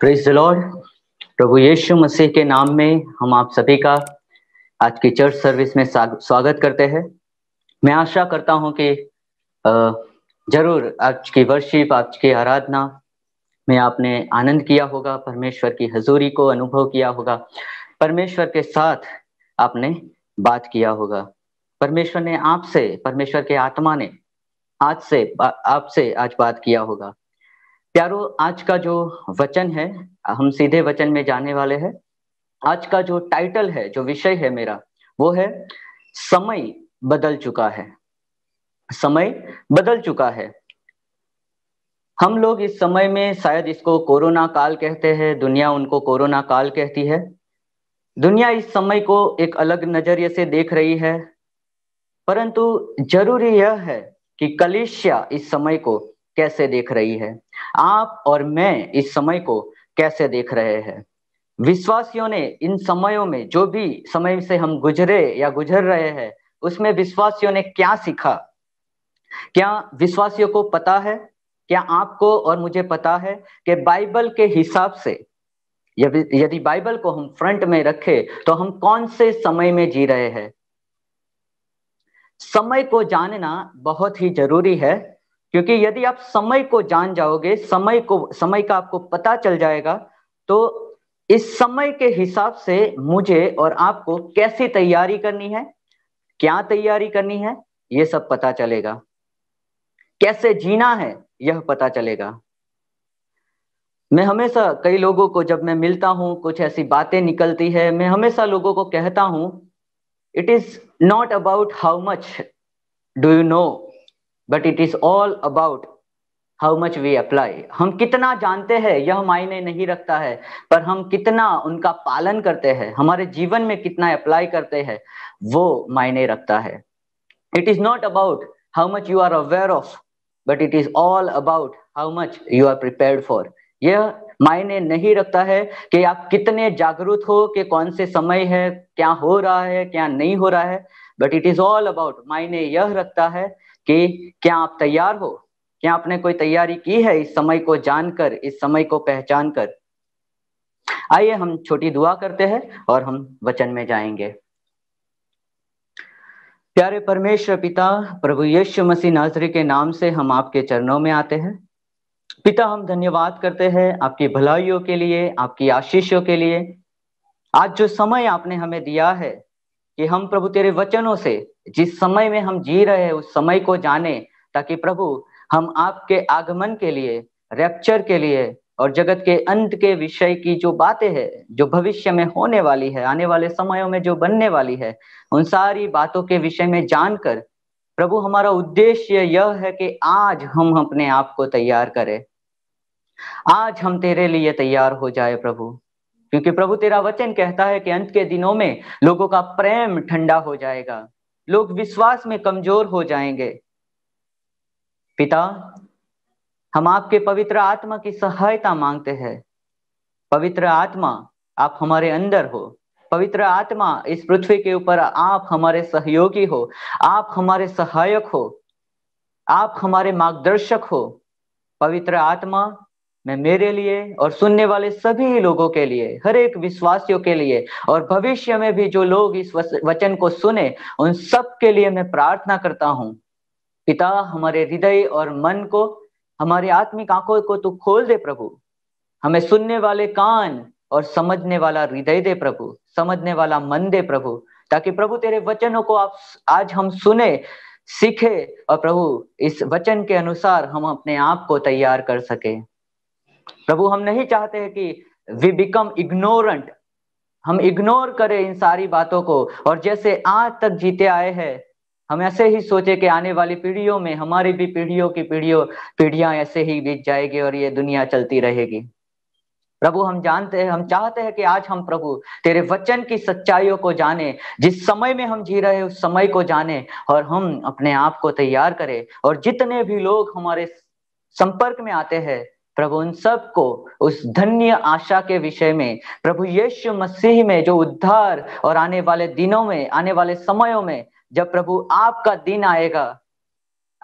Praise Lord प्रभु यीशु मसीह के नाम में हम आप सभी का आज की चर्च सर्विस में स्वागत करते हैं मैं आशा करता हूं कि जरूर आज की वर्शिप आज की आराधना में आपने आनंद किया होगा परमेश्वर की हजूरी को अनुभव किया होगा परमेश्वर के साथ आपने बात किया होगा परमेश्वर ने आपसे परमेश्वर के आत्मा ने आज से आपसे आज बात किया होगा प्यारो आज का जो वचन है हम सीधे वचन में जाने वाले हैं आज का जो टाइटल है जो विषय है मेरा वो है समय बदल चुका है समय बदल चुका है हम लोग इस समय में शायद इसको कोरोना काल कहते हैं दुनिया उनको कोरोना काल कहती है दुनिया इस समय को एक अलग नजरिए से देख रही है परंतु जरूरी यह है कि कलिशिया इस समय को कैसे देख रही है आप और मैं इस समय को कैसे देख रहे हैं विश्वासियों ने इन समयों में जो भी समय से हम गुजरे या गुजर रहे हैं उसमें विश्वासियों ने क्या सीखा क्या विश्वासियों को पता है क्या आपको और मुझे पता है कि बाइबल के हिसाब से यदि बाइबल को हम फ्रंट में रखें तो हम कौन से समय में जी रहे हैं समय को जानना बहुत ही जरूरी है क्योंकि यदि आप समय को जान जाओगे समय को समय का आपको पता चल जाएगा तो इस समय के हिसाब से मुझे और आपको कैसी तैयारी करनी है क्या तैयारी करनी है ये सब पता चलेगा कैसे जीना है यह पता चलेगा मैं हमेशा कई लोगों को जब मैं मिलता हूं कुछ ऐसी बातें निकलती है मैं हमेशा लोगों को कहता हूं it is not about how much do you know but it is all about how much we apply हम कितना जानते हैं यह मायने नहीं रखता है पर हम कितना उनका पालन करते हैं हमारे जीवन में कितना अप्लाई करते हैं वो मायने रखता है it is not about how much you are aware of but it is all about how much you are prepare for यह मायने नहीं रखता है कि आप कितने जागरूक हो कि कौन से समय है क्या हो रहा है क्या नहीं हो रहा है but it is all about मायने यह रखता है कि क्या आप तैयार हो क्या आपने कोई तैयारी की है इस समय को जानकर इस समय को पहचान कर आइए हम छोटी दुआ करते हैं और हम वचन में जाएंगे प्यारे परमेश्वर पिता प्रभु यीशु मसीह नाजरी के नाम से हम आपके चरणों में आते हैं पिता हम धन्यवाद करते हैं आपकी भलाइयों के लिए आपकी आशीषों के लिए आज जो समय आपने हमें दिया है कि हम प्रभु तेरे वचनों से जिस समय में हम जी रहे हैं उस समय को जाने ताकि प्रभु हम आपके आगमन के लिए रैप्चर के लिए और जगत के अंत के विषय की जो बातें हैं जो भविष्य में होने वाली है आने वाले समयों में जो बनने वाली है उन सारी बातों के विषय में जानकर प्रभु हमारा उद्देश्य यह है कि आज हम अपने आप को तैयार करें आज हम तेरे लिए तैयार हो जाए प्रभु क्योंकि प्रभु तेरा वचन कहता है कि अंत के दिनों में लोगों का प्रेम ठंडा हो जाएगा लोग विश्वास में कमजोर हो जाएंगे पिता हम आपके पवित्र आत्मा की सहायता मांगते हैं पवित्र आत्मा आप हमारे अंदर हो पवित्र आत्मा इस पृथ्वी के ऊपर आप हमारे सहयोगी हो आप हमारे सहायक हो आप हमारे मार्गदर्शक हो पवित्र आत्मा मैं मेरे लिए और सुनने वाले सभी लोगों के लिए हर एक विश्वासियों के लिए और भविष्य में भी जो लोग इस वचन को सुने उन सब के लिए मैं प्रार्थना करता हूँ पिता हमारे हृदय और मन को हमारे आत्मिक आंखों को तू खोल दे प्रभु हमें सुनने वाले कान और समझने वाला हृदय दे प्रभु समझने वाला मन दे प्रभु ताकि प्रभु तेरे वचनों को आप आज हम सुने सीखे और प्रभु इस वचन के अनुसार हम अपने आप को तैयार कर सके प्रभु हम नहीं चाहते हैं कि वी बिकम इग्नोरेंट हम इग्नोर करें इन सारी बातों को और जैसे आज तक जीते आए हैं हम ऐसे ही सोचे कि आने वाली पीढ़ियों में हमारी भी पीढ़ियों की पीढ़ियों पीढ़ियां ऐसे ही बीत जाएगी और ये दुनिया चलती रहेगी प्रभु हम जानते हैं हम चाहते हैं कि आज हम प्रभु तेरे वचन की सच्चाइयों को जाने जिस समय में हम जी रहे हैं उस समय को जाने और हम अपने आप को तैयार करें और जितने भी लोग हमारे संपर्क में आते हैं प्रभु उन सबको उस धन्य आशा के विषय में प्रभु यीशु मसीह में जो उद्धार और आने वाले दिनों में आने वाले समयों में जब प्रभु आपका दिन आएगा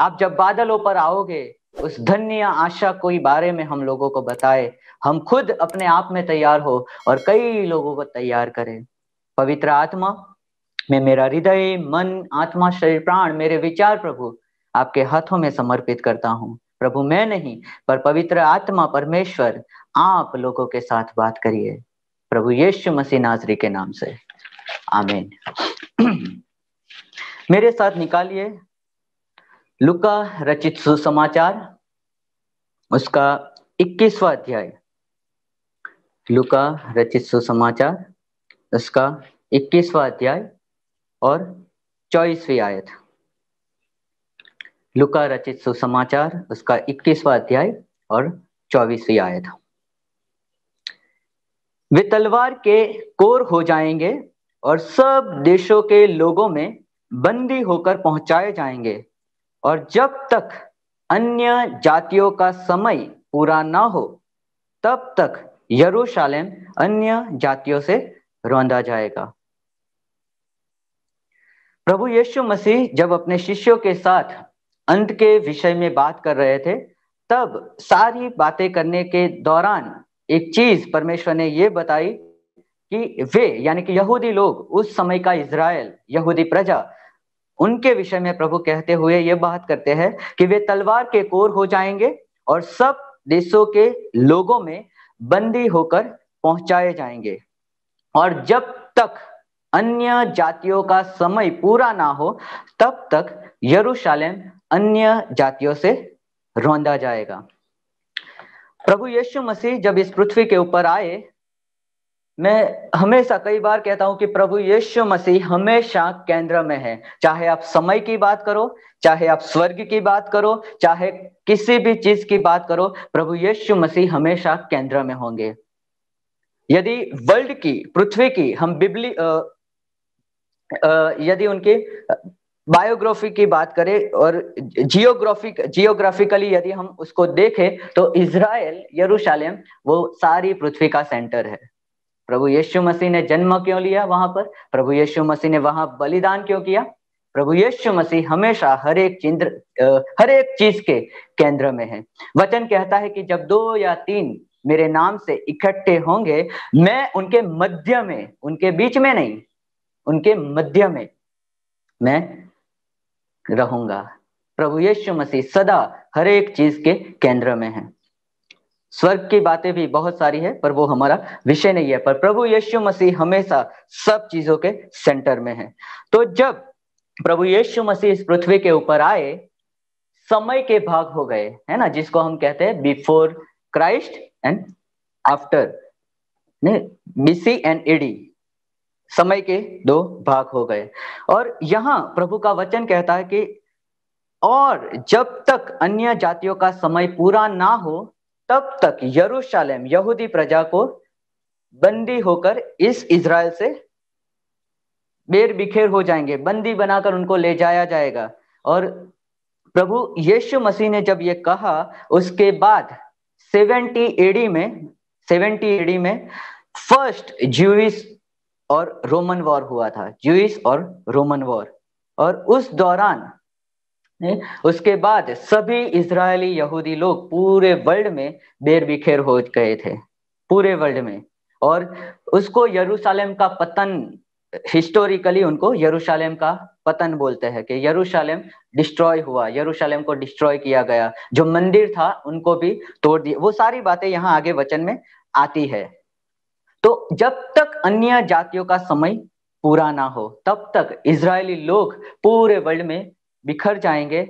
आप जब बादलों पर आओगे उस धन्य आशा ही बारे में हम लोगों को बताए हम खुद अपने आप में तैयार हो और कई लोगों को तैयार करें पवित्र आत्मा में मेरा हृदय मन आत्मा शरीर प्राण मेरे विचार प्रभु आपके हाथों में समर्पित करता हूँ प्रभु मैं नहीं पर पवित्र आत्मा परमेश्वर आप लोगों के साथ बात करिए प्रभु यीशु मसीह नाजरी के नाम से आमीन मेरे साथ निकालिए लुका रचित सुसमाचार उसका इक्कीसवा अध्याय लुका रचित सुसमाचार उसका इक्कीसवा अध्याय और चौबीसवीं आयत लुका रचित सुसमाचार उसका इक्कीसवा अध्याय और आय था वे तलवार के कोर हो जाएंगे और सब देशों के लोगों में बंदी होकर पहुंचाए जाएंगे और जब तक अन्य जातियों का समय पूरा ना हो तब तक यरूशलेम अन्य जातियों से रौंदा जाएगा प्रभु यीशु मसीह जब अपने शिष्यों के साथ अंत के विषय में बात कर रहे थे तब सारी बातें करने के दौरान एक चीज परमेश्वर ने ये बताई कि वे यानी कि यहूदी लोग उस समय का इज़राइल यहूदी प्रजा उनके विषय में प्रभु कहते हुए ये बात करते हैं कि वे तलवार के कोर हो जाएंगे और सब देशों के लोगों में बंदी होकर पहुंचाए जाएंगे और जब तक अन्य जातियों का समय पूरा ना हो तब तक यरूशलेम अन्य जातियों से रौंदा जाएगा प्रभु यीशु मसीह जब इस पृथ्वी के ऊपर आए मैं हमेशा कई बार कहता हूं कि प्रभु यीशु मसीह हमेशा केंद्र में है चाहे आप समय की बात करो चाहे आप स्वर्ग की बात करो चाहे किसी भी चीज की बात करो प्रभु यीशु मसीह हमेशा केंद्र में होंगे यदि वर्ल्ड की पृथ्वी की हम बिबली यदि उनकी बायोग्राफी की बात करें और जियोग्राफिक जियोग्राफिकली यदि हम उसको देखें तो इसराइल यरूशलेम वो सारी पृथ्वी का सेंटर है प्रभु यीशु मसीह ने जन्म क्यों लिया वहां पर प्रभु यीशु मसीह ने वहां बलिदान क्यों किया प्रभु यीशु मसीह हमेशा हर एक चिंद्र हर एक चीज के केंद्र में है वचन कहता है कि जब दो या तीन मेरे नाम से इकट्ठे होंगे मैं उनके मध्य में उनके बीच में नहीं उनके मध्य में मैं रहूंगा प्रभु यीशु मसीह सदा हर एक चीज के केंद्र में है स्वर्ग की बातें भी बहुत सारी है पर वो हमारा विषय नहीं है पर प्रभु यीशु मसीह हमेशा सब चीजों के सेंटर में है तो जब प्रभु यीशु मसीह इस पृथ्वी के ऊपर आए समय के भाग हो गए है ना जिसको हम कहते हैं before Christ and after BC and AD समय के दो भाग हो गए और यहाँ प्रभु का वचन कहता है कि और जब तक अन्य जातियों का समय पूरा ना हो तब तक यरूशलेम यहूदी प्रजा को बंदी होकर इस इज़राइल से बेर बिखेर हो जाएंगे बंदी बनाकर उनको ले जाया जाएगा और प्रभु यीशु मसीह ने जब ये कहा उसके बाद 70 एडी में 70 एडी में फर्स्ट जूस और रोमन वॉर हुआ था जूस और रोमन वॉर और उस दौरान उसके बाद सभी इसराइली यहूदी लोग पूरे वर्ल्ड में बेर बिखेर हो गए थे पूरे वर्ल्ड में और उसको यरूशलेम का पतन हिस्टोरिकली उनको यरूशलेम का पतन बोलते हैं कि यरूशलेम डिस्ट्रॉय हुआ यरूशलेम को डिस्ट्रॉय किया गया जो मंदिर था उनको भी तोड़ दिया वो सारी बातें यहाँ आगे वचन में आती है तो जब तक अन्य जातियों का समय पूरा ना हो तब तक इसराइली लोग पूरे वर्ल्ड में बिखर जाएंगे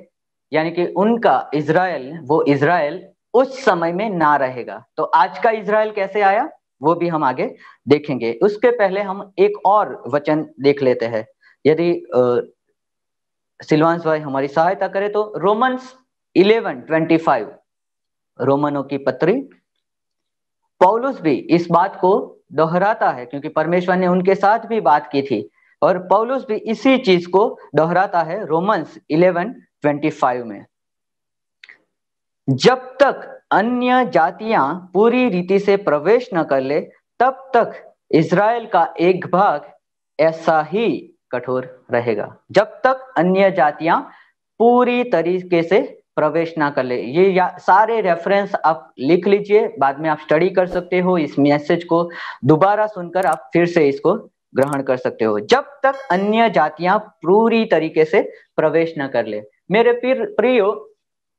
यानी कि उनका इसराइल वो इसराइल उस समय में ना रहेगा तो आज का इजराइल कैसे आया वो भी हम आगे देखेंगे उसके पहले हम एक और वचन देख लेते हैं यदि सिलवांश भाई हमारी सहायता करे तो रोमन्स इलेवन ट्वेंटी फाइव रोमनों की पत्री पौलुस भी इस बात को दोहराता है क्योंकि परमेश्वर ने उनके साथ भी बात की थी और पौलुस भी इसी चीज को दोहराता है रोमन्स इलेवन ट्वेंटी फाइव में जब तक अन्य जातियां पूरी रीति से प्रवेश न कर ले तब तक इज़राइल का एक भाग ऐसा ही कठोर रहेगा जब तक अन्य जातियां पूरी तरीके से प्रवेश ना कर ले ये या, सारे रेफरेंस आप लिख लीजिए बाद में आप स्टडी कर सकते हो इस मैसेज को दोबारा सुनकर आप फिर से इसको ग्रहण कर सकते हो जब तक अन्य जातियां पूरी तरीके से प्रवेश न कर ले मेरे प्रियो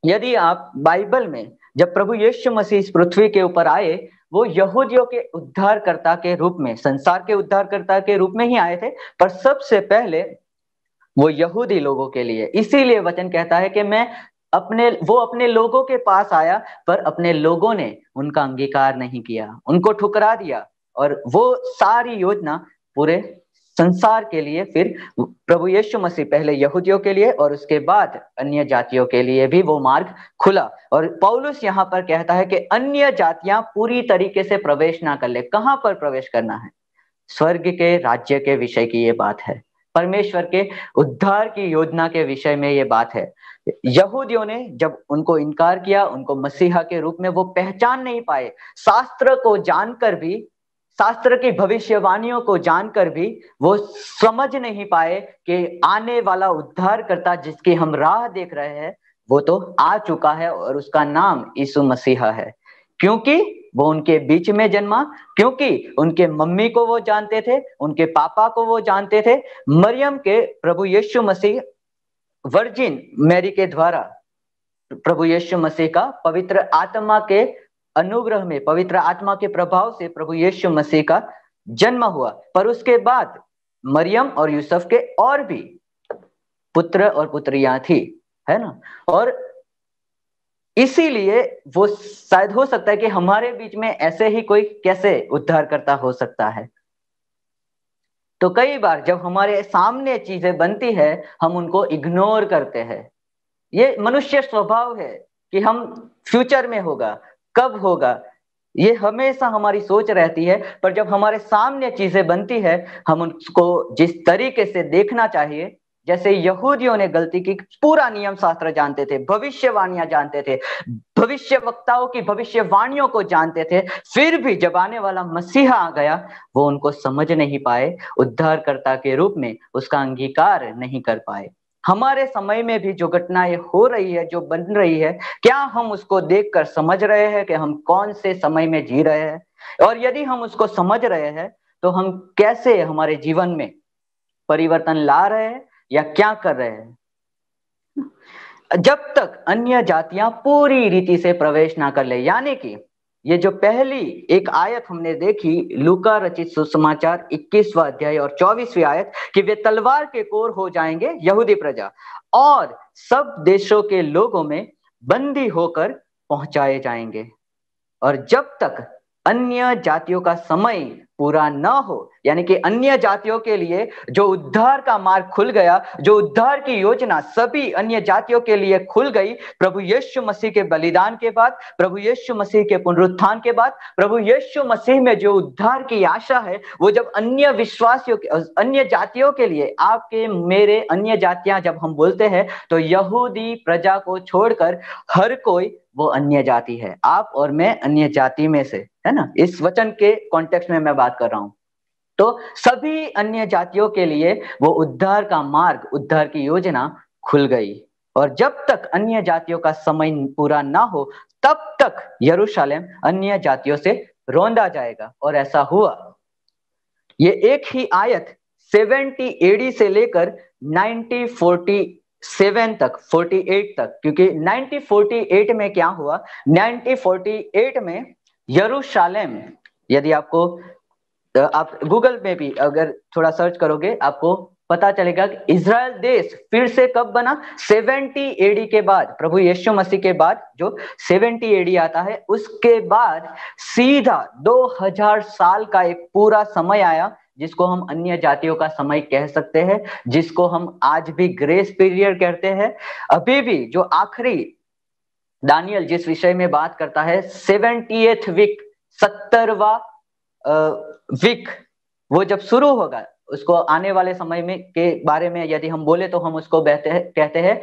यदि आप बाइबल में जब प्रभु यीशु मसीह इस पृथ्वी के ऊपर आए वो यहूदियों के उद्धारकर्ता के रूप में संसार के उद्धारकर्ता के रूप में ही आए थे पर सबसे पहले वो यहूदी लोगों के लिए इसीलिए वचन कहता है कि मैं अपने वो अपने लोगों के पास आया पर अपने लोगों ने उनका अंगीकार नहीं किया उनको ठुकरा दिया और वो सारी योजना पूरे संसार के लिए फिर प्रभु यीशु मसीह पहले यहूदियों के लिए और उसके बाद अन्य जातियों के लिए भी वो मार्ग खुला और पौलुस यहाँ पर कहता है कि अन्य जातियां पूरी तरीके से प्रवेश ना कर ले कहाँ पर प्रवेश करना है स्वर्ग के राज्य के विषय की ये बात है परमेश्वर के उद्धार की योजना के विषय में ये बात है यहूदियों ने जब उनको इनकार किया उनको मसीहा के रूप में वो पहचान नहीं पाए शास्त्र को जानकर भी शास्त्र की भविष्यवाणियों को जानकर भी वो समझ नहीं पाए कि आने वाला उद्धार करता जिसकी हम राह देख रहे हैं वो तो आ चुका है और उसका नाम यीशु मसीहा है क्योंकि वो उनके बीच में जन्मा क्योंकि उनके मम्मी को वो जानते थे उनके पापा को वो जानते थे मरियम के प्रभु यीशु मसीह वर्जिन मैरी के द्वारा प्रभु यीशु मसीह का पवित्र आत्मा के अनुग्रह में पवित्र आत्मा के प्रभाव से प्रभु यीशु मसीह का जन्म हुआ पर उसके बाद मरियम और यूसुफ के और भी पुत्र और पुत्रियां थी है ना और इसीलिए वो शायद हो सकता है कि हमारे बीच में ऐसे ही कोई कैसे उद्धार करता हो सकता है तो कई बार जब हमारे सामने चीजें बनती है हम उनको इग्नोर करते हैं ये मनुष्य स्वभाव है कि हम फ्यूचर में होगा कब होगा ये हमेशा हमारी सोच रहती है पर जब हमारे सामने चीजें बनती है हम उसको जिस तरीके से देखना चाहिए जैसे यहूदियों ने गलती की पूरा नियम शास्त्र जानते थे भविष्यवाणियां जानते थे भविष्य वक्ताओं की भविष्यवाणियों को जानते थे फिर भी जब आने वाला मसीहा आ गया वो उनको समझ नहीं पाए उद्धारकर्ता के रूप में उसका अंगीकार नहीं कर पाए हमारे समय में भी जो घटनाएं हो रही है जो बन रही है क्या हम उसको देखकर समझ रहे हैं कि हम कौन से समय में जी रहे हैं और यदि हम उसको समझ रहे हैं तो हम कैसे हमारे जीवन में परिवर्तन ला रहे हैं या क्या कर रहे हैं जब तक अन्य जातियां पूरी रीति से प्रवेश ना कर ले यानी कि ये जो पहली एक आयत हमने देखी लुका रचित सुसमाचार इक्कीसवा अध्याय और चौबीसवी आयत कि वे तलवार के कोर हो जाएंगे यहूदी प्रजा और सब देशों के लोगों में बंदी होकर पहुंचाए जाएंगे और जब तक अन्य जातियों का समय पूरा ना हो यानी कि अन्य जातियों के लिए जो उद्धार का मार्ग खुल गया जो उद्धार की योजना सभी अन्य जातियों के लिए खुल गई प्रभु यीशु मसीह के बलिदान के बाद प्रभु यीशु मसीह के पुनरुत्थान के बाद प्रभु यीशु मसीह में जो उद्धार की आशा है वो जब अन्य विश्वासियों के अन्य जातियों के लिए आपके मेरे अन्य जातियां जब हम बोलते हैं तो यहूदी प्रजा को छोड़कर हर कोई वो अन्य जाति है आप और मैं अन्य जाति में से है ना इस वचन के कॉन्टेक्स्ट में मैं बात कर रहा हूँ तो सभी अन्य जातियों के लिए वो उद्धार का मार्ग उद्धार की योजना खुल गई और जब तक अन्य जातियों का समय पूरा ना हो तब तक यरूशलेम अन्य जातियों से रोंदा जाएगा और ऐसा हुआ ये एक ही आयत 70 एडी से लेकर 9047 तक 48 तक क्योंकि 9048 में क्या हुआ 9048 में यरूशलेम यदि आपको तो आप गूगल में भी अगर थोड़ा सर्च करोगे आपको पता चलेगा कि इसराइल देश फिर से कब बना 70 एडी के बाद प्रभु यीशु मसीह के बाद जो 70 एडी आता है उसके बाद सीधा 2000 साल का एक पूरा समय आया जिसको हम अन्य जातियों का समय कह सकते हैं जिसको हम आज भी ग्रेस पीरियड कहते हैं अभी भी जो आखिरी दानियल जिस विषय में बात करता है सेवेंटी एथ वीक सत्तरवा वीक वो जब शुरू होगा उसको आने वाले समय में के बारे में यदि हम बोले तो हम उसको बहते है, कहते हैं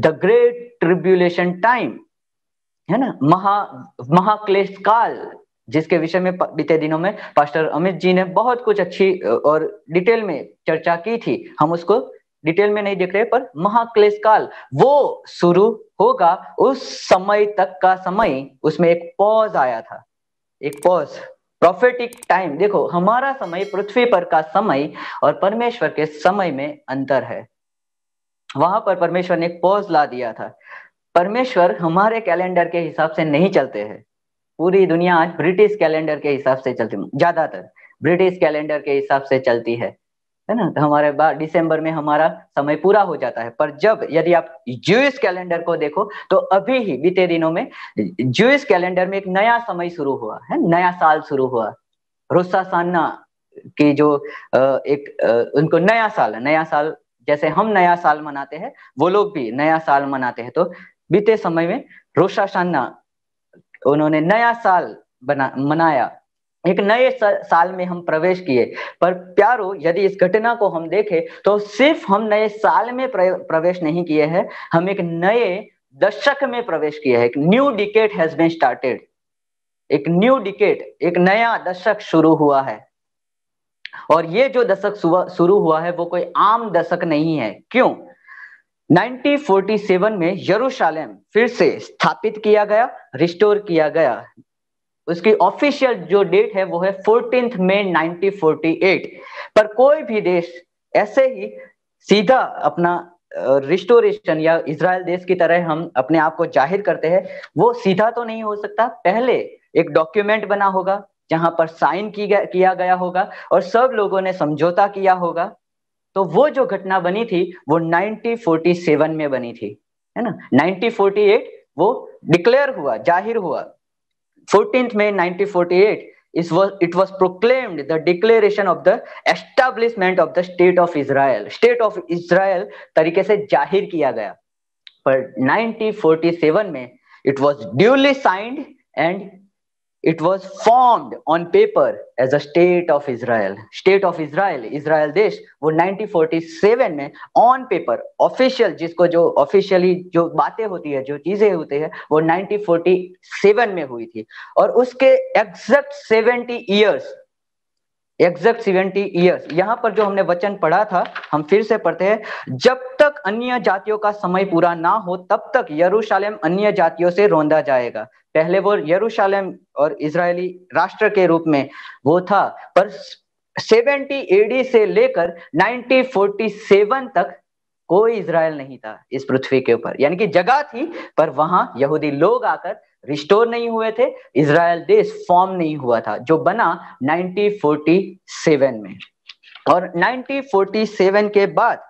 द ग्रेट ट्रिब्यूलेशन टाइम है ना महा महाक्लेश काल जिसके विषय में बीते दिनों में पास्टर अमित जी ने बहुत कुछ अच्छी और डिटेल में चर्चा की थी हम उसको डिटेल में नहीं देख रहे पर महाक्लेश काल वो शुरू होगा उस समय तक का समय उसमें एक पॉज आया था एक पॉज प्रोफेटिक टाइम देखो हमारा समय पृथ्वी पर का समय और परमेश्वर के समय में अंतर है वहां पर परमेश्वर ने एक पॉज ला दिया था परमेश्वर हमारे कैलेंडर के हिसाब से नहीं चलते हैं पूरी दुनिया आज ब्रिटिश कैलेंडर के हिसाब से चलती ज्यादातर ब्रिटिश कैलेंडर के हिसाब से चलती है है ना तो हमारे बाद दिसंबर में हमारा समय पूरा हो जाता है पर जब यदि आप जूस कैलेंडर को देखो तो अभी ही बीते दिनों में जूस कैलेंडर में एक नया समय शुरू हुआ है नया साल शुरू हुआ रुस्सा सान्ना की जो एक उनको नया साल नया साल जैसे हम नया साल मनाते हैं वो लोग भी नया साल मनाते हैं तो बीते समय में रोशा सान्ना उन्होंने नया साल बना मनाया एक नए साल में हम प्रवेश किए पर प्यारो यदि इस घटना को हम देखें तो सिर्फ हम नए साल में प्रवेश नहीं किए हैं हम एक नए दशक में प्रवेश किए हैं एक new decade has been started एक न्यू डिकेट एक नया दशक शुरू हुआ है और ये जो दशक शुरू हुआ है वो कोई आम दशक नहीं है क्यों 1947 में यरूशलेम फिर से स्थापित किया गया रिस्टोर किया गया उसकी ऑफिशियल जो डेट है वो है फोर्टीन मई 1948 पर कोई भी देश ऐसे ही सीधा अपना रिस्टोरेशन या इसराइल देश की तरह हम अपने आप को जाहिर करते हैं वो सीधा तो नहीं हो सकता पहले एक डॉक्यूमेंट बना होगा जहां पर साइन किया गया होगा और सब लोगों ने समझौता किया होगा तो वो जो घटना बनी थी वो 1947 में बनी थी है ना 1948 वो डिक्लेयर हुआ जाहिर हुआ 14th May 1948, it was, it was proclaimed the declaration of the establishment of the state of Israel. State of Israel तरीके से जाहिर किया गया But 1947 में it was duly signed and it was formed on paper as a state of israel state of israel israel देश वो 1947 में on paper official जिसको जो officially जो बातें होती है जो चीजें होती है वो 1947 में हुई थी और उसके exact 70 years exact seventy years यहाँ पर जो हमने वचन पढ़ा था हम फिर से पढ़ते हैं जब तक अन्य जातियों का समय पूरा ना हो तब तक यरूशलेम अन्य जातियों से रोंदा जाएगा पहले वो यरूशलेम और इसराइली राष्ट्र के रूप में वो था पर 70 एडी से लेकर 1947 तक कोई इसराइल नहीं था इस पृथ्वी के ऊपर यानी कि जगह थी पर वहां यहूदी लोग आकर रिस्टोर नहीं हुए थे इसराइल देश फॉर्म नहीं हुआ था जो बना 1947 में और 1947 के बाद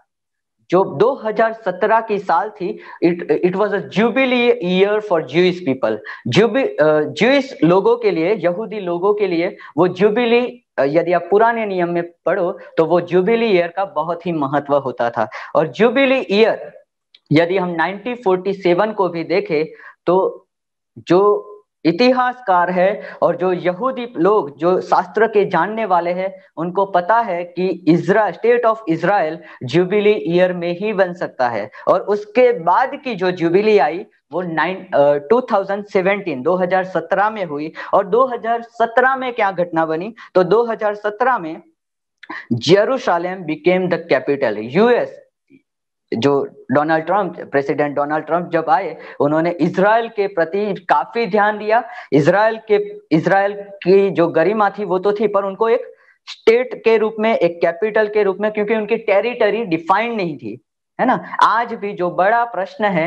जो 2017 की साल थी it it was a jubilee year for Jews people जुबी ज्यूस लोगों के लिए यहूदी लोगों के लिए वो जुबिली uh, यदि आप पुराने नियम में पढ़ो तो वो जुबिली ईयर का बहुत ही महत्व होता था और जुबिली ईयर यदि हम 1947 को भी देखें तो जो इतिहासकार है और जो यहूदी लोग जो शास्त्र के जानने वाले हैं उनको पता है कि इजरा state of Israel jubilee year में ही बन सकता है और उसके बाद की जो जुबिली आई वो नाइन टू थाउजेंड सेवेंटीन दो हजार सत्रह में हुई और दो हजार सत्रह में क्या घटना बनी तो दो हजार सत्रह में Jerusalem became the capital US जो Donald Trump president Donald Trump जब आए उन्होंने इसराइल के प्रति काफी ध्यान दिया इसराइल के इसराइल की जो गरिमा थी वो तो थी पर उनको एक स्टेट के रूप में एक कैपिटल के रूप में क्योंकि उनकी टेरिटरी डिफाइंड नहीं थी है ना आज भी जो बड़ा प्रश्न है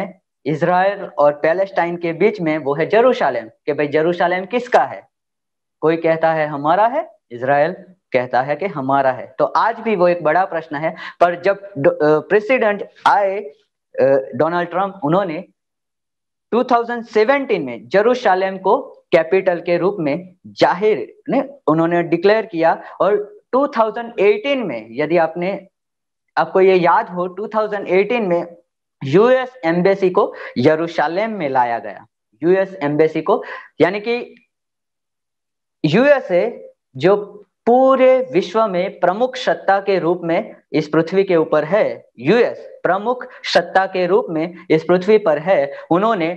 इसराइल और पैलेस्टाइन के बीच में वो है जरूशालेम कि भाई जरूशालेम किसका है कोई कहता है हमारा है इसराइल कहता है कि हमारा है तो आज भी वो एक बड़ा प्रश्न है पर जब प्रेसिडेंट आए डोनाल्ड ट्रंप उन्होंने 2017 में जरूशालेम को कैपिटल के रूप में जाहिर ने उन्होंने डिक्लेयर किया और 2018 में यदि आपने आपको ये याद हो 2018 में यूएस एम्बेसी को यरूशलेम में लाया गया यूएस एम्बेसी को यानी कि यूएसए जो पूरे विश्व में प्रमुख सत्ता के रूप में इस पृथ्वी के ऊपर है यूएस प्रमुख सत्ता के रूप में इस पृथ्वी पर है उन्होंने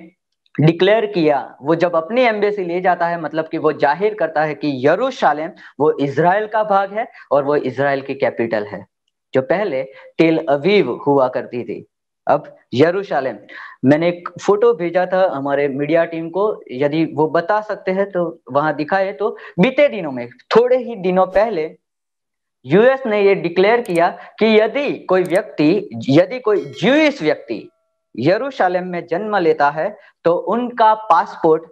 डिक्लेयर किया वो जब अपनी एम्बेसी ले जाता है मतलब कि वो जाहिर करता है कि यरूशलेम वो इसराइल का भाग है और वो इसराइल की कैपिटल है जो पहले तेल अवीव हुआ करती थी अब यरूशलेम मैंने एक फोटो भेजा था हमारे मीडिया टीम को यदि वो बता सकते हैं तो वहां दिखाए तो बीते दिनों में थोड़े ही दिनों पहले यूएस ने ये डिक्लेयर किया कि यदि कोई व्यक्ति यदि कोई ज्यूस व्यक्ति यरूशलेम में जन्म लेता है तो उनका पासपोर्ट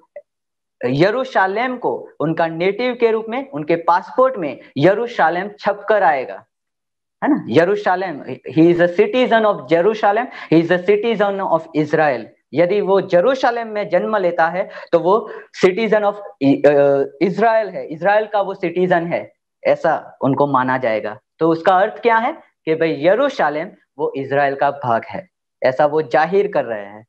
यरूशलेम को उनका नेटिव के रूप में उनके पासपोर्ट में यरूशलेम छप कर आएगा है ना यरूशलेम he is a citizen of Jerusalem he is a citizen of Israel यदि वो जरूशलेम में जन्म लेता है तो वो सिटीजन ऑफ इसराइल है इसराइल का वो सिटीजन है ऐसा उनको माना जाएगा तो उसका अर्थ क्या है कि भाई यरूशलेम वो इसराइल का भाग है ऐसा वो जाहिर कर रहे हैं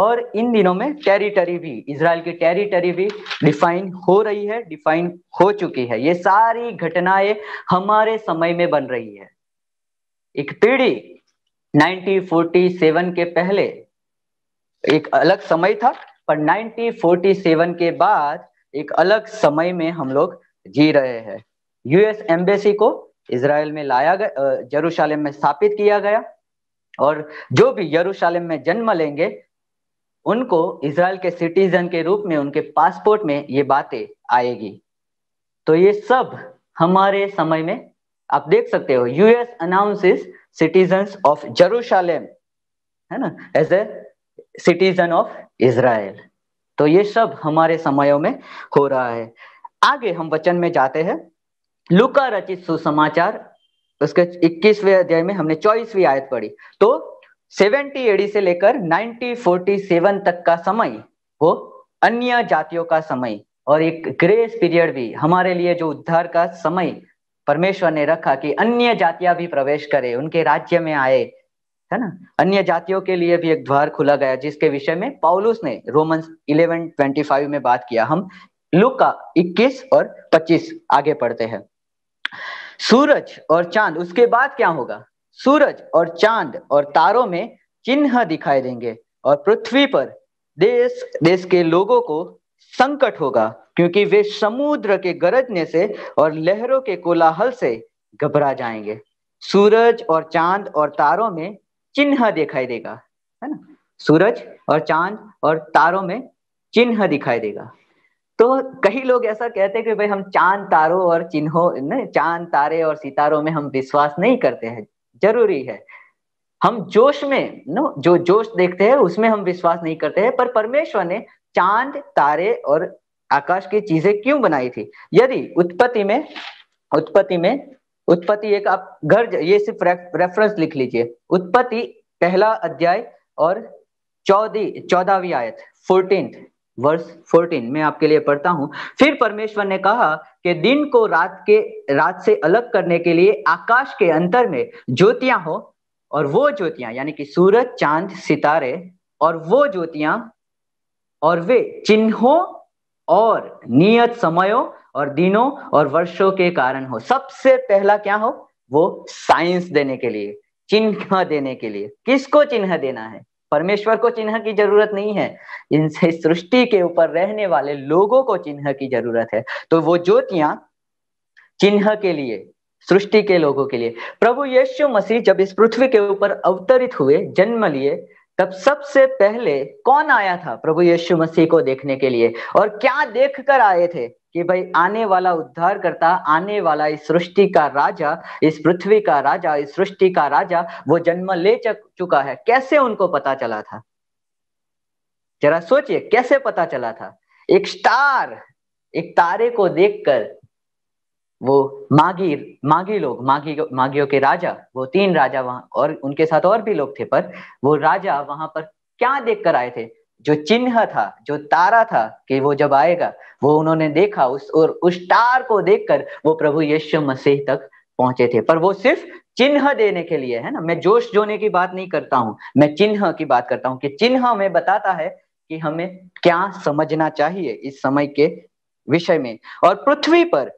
और इन दिनों में टेरिटरी भी इसराइल की टेरिटरी भी डिफाइन हो रही है डिफाइन हो चुकी है ये सारी घटनाएं हमारे समय में बन रही है एक पीढ़ी 1947 के पहले एक अलग समय था पर 1947 के बाद एक अलग समय में हम लोग जी रहे हैं यूएस एम्बेसी को इसराइल में लाया गया जरूशालेम में स्थापित किया गया और जो भी यरूशलेम में जन्म लेंगे उनको इसराइल के सिटीजन के रूप में उनके पासपोर्ट में ये बातें आएगी तो ये सब हमारे समय में आप देख सकते हो US announces citizen of Jerusalem है ना as a citizen of Israel तो ये सब हमारे समयों में हो रहा है आगे हम वचन में जाते हैं लुका रचित सुसमाचार उसके 21वें अध्याय में हमने 24वीं आयत पढ़ी तो 70 एडी से लेकर 1947 तक का समय वो अन्य जातियों का समय और एक ग्रेस पीरियड भी हमारे लिए जो उद्धार का समय परमेश्वर ने रखा कि अन्य जातियां भी प्रवेश करे उनके राज्य में आए है ना अन्य जातियों के लिए भी एक द्वार खुला गया जिसके विषय में पॉलुस ने रोमन इलेवन ट्वेंटी फाइव में बात किया हम लुक का इक्कीस और पच्चीस आगे पढ़ते हैं सूरज और चांद उसके बाद क्या होगा सूरज और चांद और तारों में चिन्ह दिखाई देंगे और पृथ्वी पर देश देश के लोगों को संकट होगा क्योंकि वे समुद्र के गरजने से और लहरों के कोलाहल से घबरा जाएंगे सूरज और चांद और तारों में चिन्ह दिखाई देगा है ना सूरज और चांद और तारों में चिन्ह दिखाई देगा तो कई लोग ऐसा कहते हैं कि भाई हम चांद तारों और चिन्हों न चांद तारे और सितारों में हम विश्वास नहीं करते हैं जरूरी है हम जोश में नो जो जोश देखते हैं उसमें हम विश्वास नहीं करते हैं पर परमेश्वर ने चांद तारे और आकाश की चीजें क्यों बनाई थी यदि उत्पत्ति में उत्पत्ति में उत्पत्ति एक आप घर ये सिर्फ रेफरेंस लिख लीजिए उत्पत्ति पहला अध्याय और चौदी चौदहवीं आयत फोर्टीन वर्स फोर्टीन मैं आपके लिए पढ़ता हूं फिर परमेश्वर ने कहा कि दिन को रात के रात से अलग करने के लिए आकाश के अंतर में ज्योतियां हो और वो ज्योतियां यानी कि सूरज चांद सितारे और वो ज्योतियां और वे चिन्हों और नियत समयों और दिनों और वर्षों के कारण हो सबसे पहला क्या हो वो साइंस देने के लिए चिन्ह देने के लिए किसको चिन्ह देना है परमेश्वर को चिन्ह की जरूरत नहीं है इनसे सृष्टि के ऊपर रहने वाले लोगों को चिन्ह की जरूरत है तो वो ज्योतियां चिन्ह के लिए सृष्टि के लोगों के लिए प्रभु यीशु मसीह जब इस पृथ्वी के ऊपर अवतरित हुए जन्म लिए तब सबसे पहले कौन आया था प्रभु यीशु मसीह को देखने के लिए और क्या देख कर आए थे कि भाई आने वाला उद्धार करता आने वाला इस सृष्टि का राजा इस पृथ्वी का राजा इस सृष्टि का राजा वो जन्म ले चुका है कैसे उनको पता चला था जरा सोचिए कैसे पता चला था एक स्टार एक तारे को देखकर वो मागीर मागी लोग मागी मागियों के राजा वो तीन राजा वहां और उनके साथ और भी लोग थे पर वो राजा वहां पर क्या देख कर आए थे जो चिन्ह था जो तारा था कि वो जब आएगा वो उन्होंने देखा उस और उस तार को देखकर वो प्रभु यीशु मसीह तक पहुंचे थे पर वो सिर्फ चिन्ह देने के लिए है ना मैं जोश जोने की बात नहीं करता हूं मैं चिन्ह की बात करता हूं कि चिन्ह हमें बताता है कि हमें क्या समझना चाहिए इस समय के विषय में और पृथ्वी पर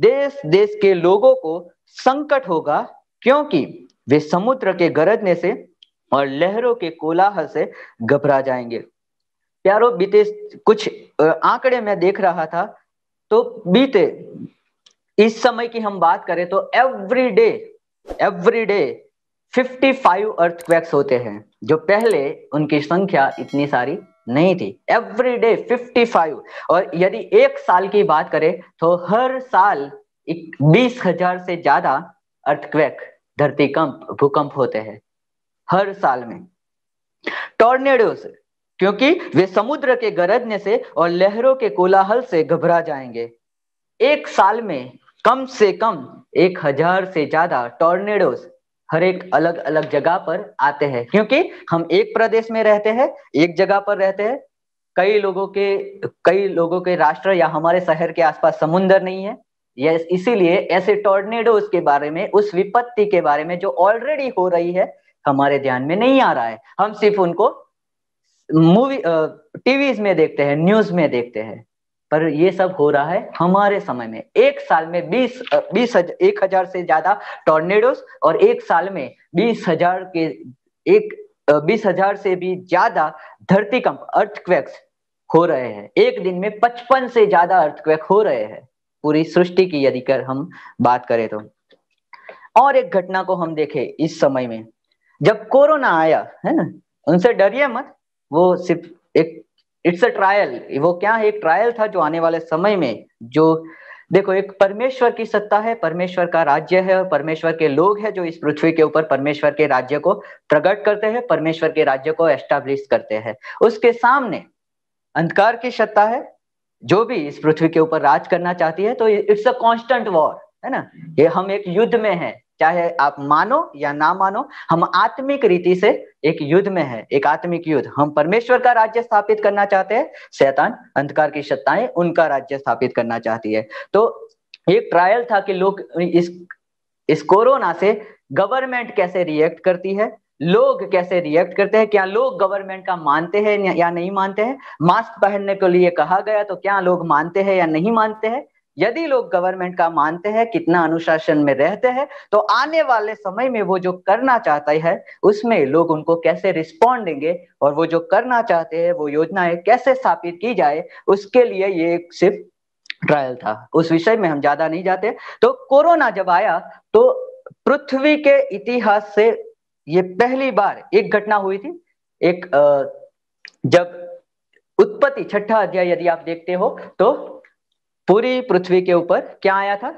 देश देश के लोगों को संकट होगा क्योंकि वे समुद्र के गरजने से और लहरों के कोलाहल से घबरा जाएंगे प्यारो बीते कुछ आंकड़े में देख रहा था तो बीते इस समय की हम बात करें तो every day every day fifty five earthquakes होते हैं जो पहले उनकी संख्या इतनी सारी नहीं थी एवरी डे फिफ्टी फाइव और यदि एक साल की बात करें तो हर साल बीस हजार से ज्यादा अर्थक्वेक कंप भूकंप होते हैं हर साल में टॉर्नेडोज क्योंकि वे समुद्र के गरजने से और लहरों के कोलाहल से घबरा जाएंगे एक साल में कम से कम एक हजार से ज्यादा टोर्नेडोस हर एक अलग अलग जगह पर आते हैं क्योंकि हम एक प्रदेश में रहते हैं एक जगह पर रहते हैं कई लोगों के कई लोगों के राष्ट्र या हमारे शहर के आसपास समुन्दर नहीं है यस इसीलिए ऐसे टोर्नेडोज के बारे में उस विपत्ति के बारे में जो ऑलरेडी हो रही है हमारे ध्यान में नहीं आ रहा है हम सिर्फ उनको मूवी टीवीज में देखते हैं न्यूज में देखते हैं पर ये सब हो रहा है हमारे समय में एक साल में बीस बीस हज, एक हजार से ज्यादा टॉर्नेडोस और एक साल में बीस हजार के एक बीस हजार से भी ज्यादा धरती कंप अर्थक्वेक्स हो रहे हैं एक दिन में पचपन से ज्यादा अर्थक्वेक हो रहे हैं पूरी सृष्टि की यदि कर हम बात करें तो और एक घटना को हम देखें इस समय में जब कोरोना आया है ना उनसे डरिए मत वो सिर्फ एक इट्स अ ट्रायल वो क्या है एक ट्रायल था जो आने वाले समय में जो देखो एक परमेश्वर की सत्ता है परमेश्वर का राज्य है और परमेश्वर के लोग हैं जो इस पृथ्वी के ऊपर परमेश्वर के राज्य को प्रकट करते हैं परमेश्वर के राज्य को एस्टाब्लिश करते हैं उसके सामने अंधकार की सत्ता है जो भी इस पृथ्वी के ऊपर राज करना चाहती है तो इट्स अ कॉन्स्टेंट वॉर है ना ये हम एक युद्ध में है चाहे आप मानो या ना मानो हम आत्मिक रीति से एक युद्ध में है एक आत्मिक युद्ध हम परमेश्वर का राज्य स्थापित करना चाहते हैं शैतान अंधकार की सत्ताएं उनका राज्य स्थापित करना चाहती है तो एक ट्रायल था कि लोग इस इस कोरोना से गवर्नमेंट कैसे रिएक्ट करती है लोग कैसे रिएक्ट करते हैं क्या लोग गवर्नमेंट का मानते हैं या नहीं मानते हैं मास्क पहनने के लिए कहा गया तो क्या लोग मानते हैं या नहीं मानते हैं यदि लोग गवर्नमेंट का मानते हैं कितना अनुशासन में रहते हैं तो आने वाले समय में वो जो करना चाहता है उसमें लोग उनको कैसे रिस्पॉन्ड देंगे और वो जो करना चाहते हैं वो योजनाएं कैसे स्थापित की जाए उसके लिए ये सिर्फ ट्रायल था उस विषय में हम ज्यादा नहीं जाते तो कोरोना जब आया तो पृथ्वी के इतिहास से ये पहली बार एक घटना हुई थी एक जब उत्पत्ति छठा अध्याय यदि आप देखते हो तो पूरी पृथ्वी के ऊपर क्या आया था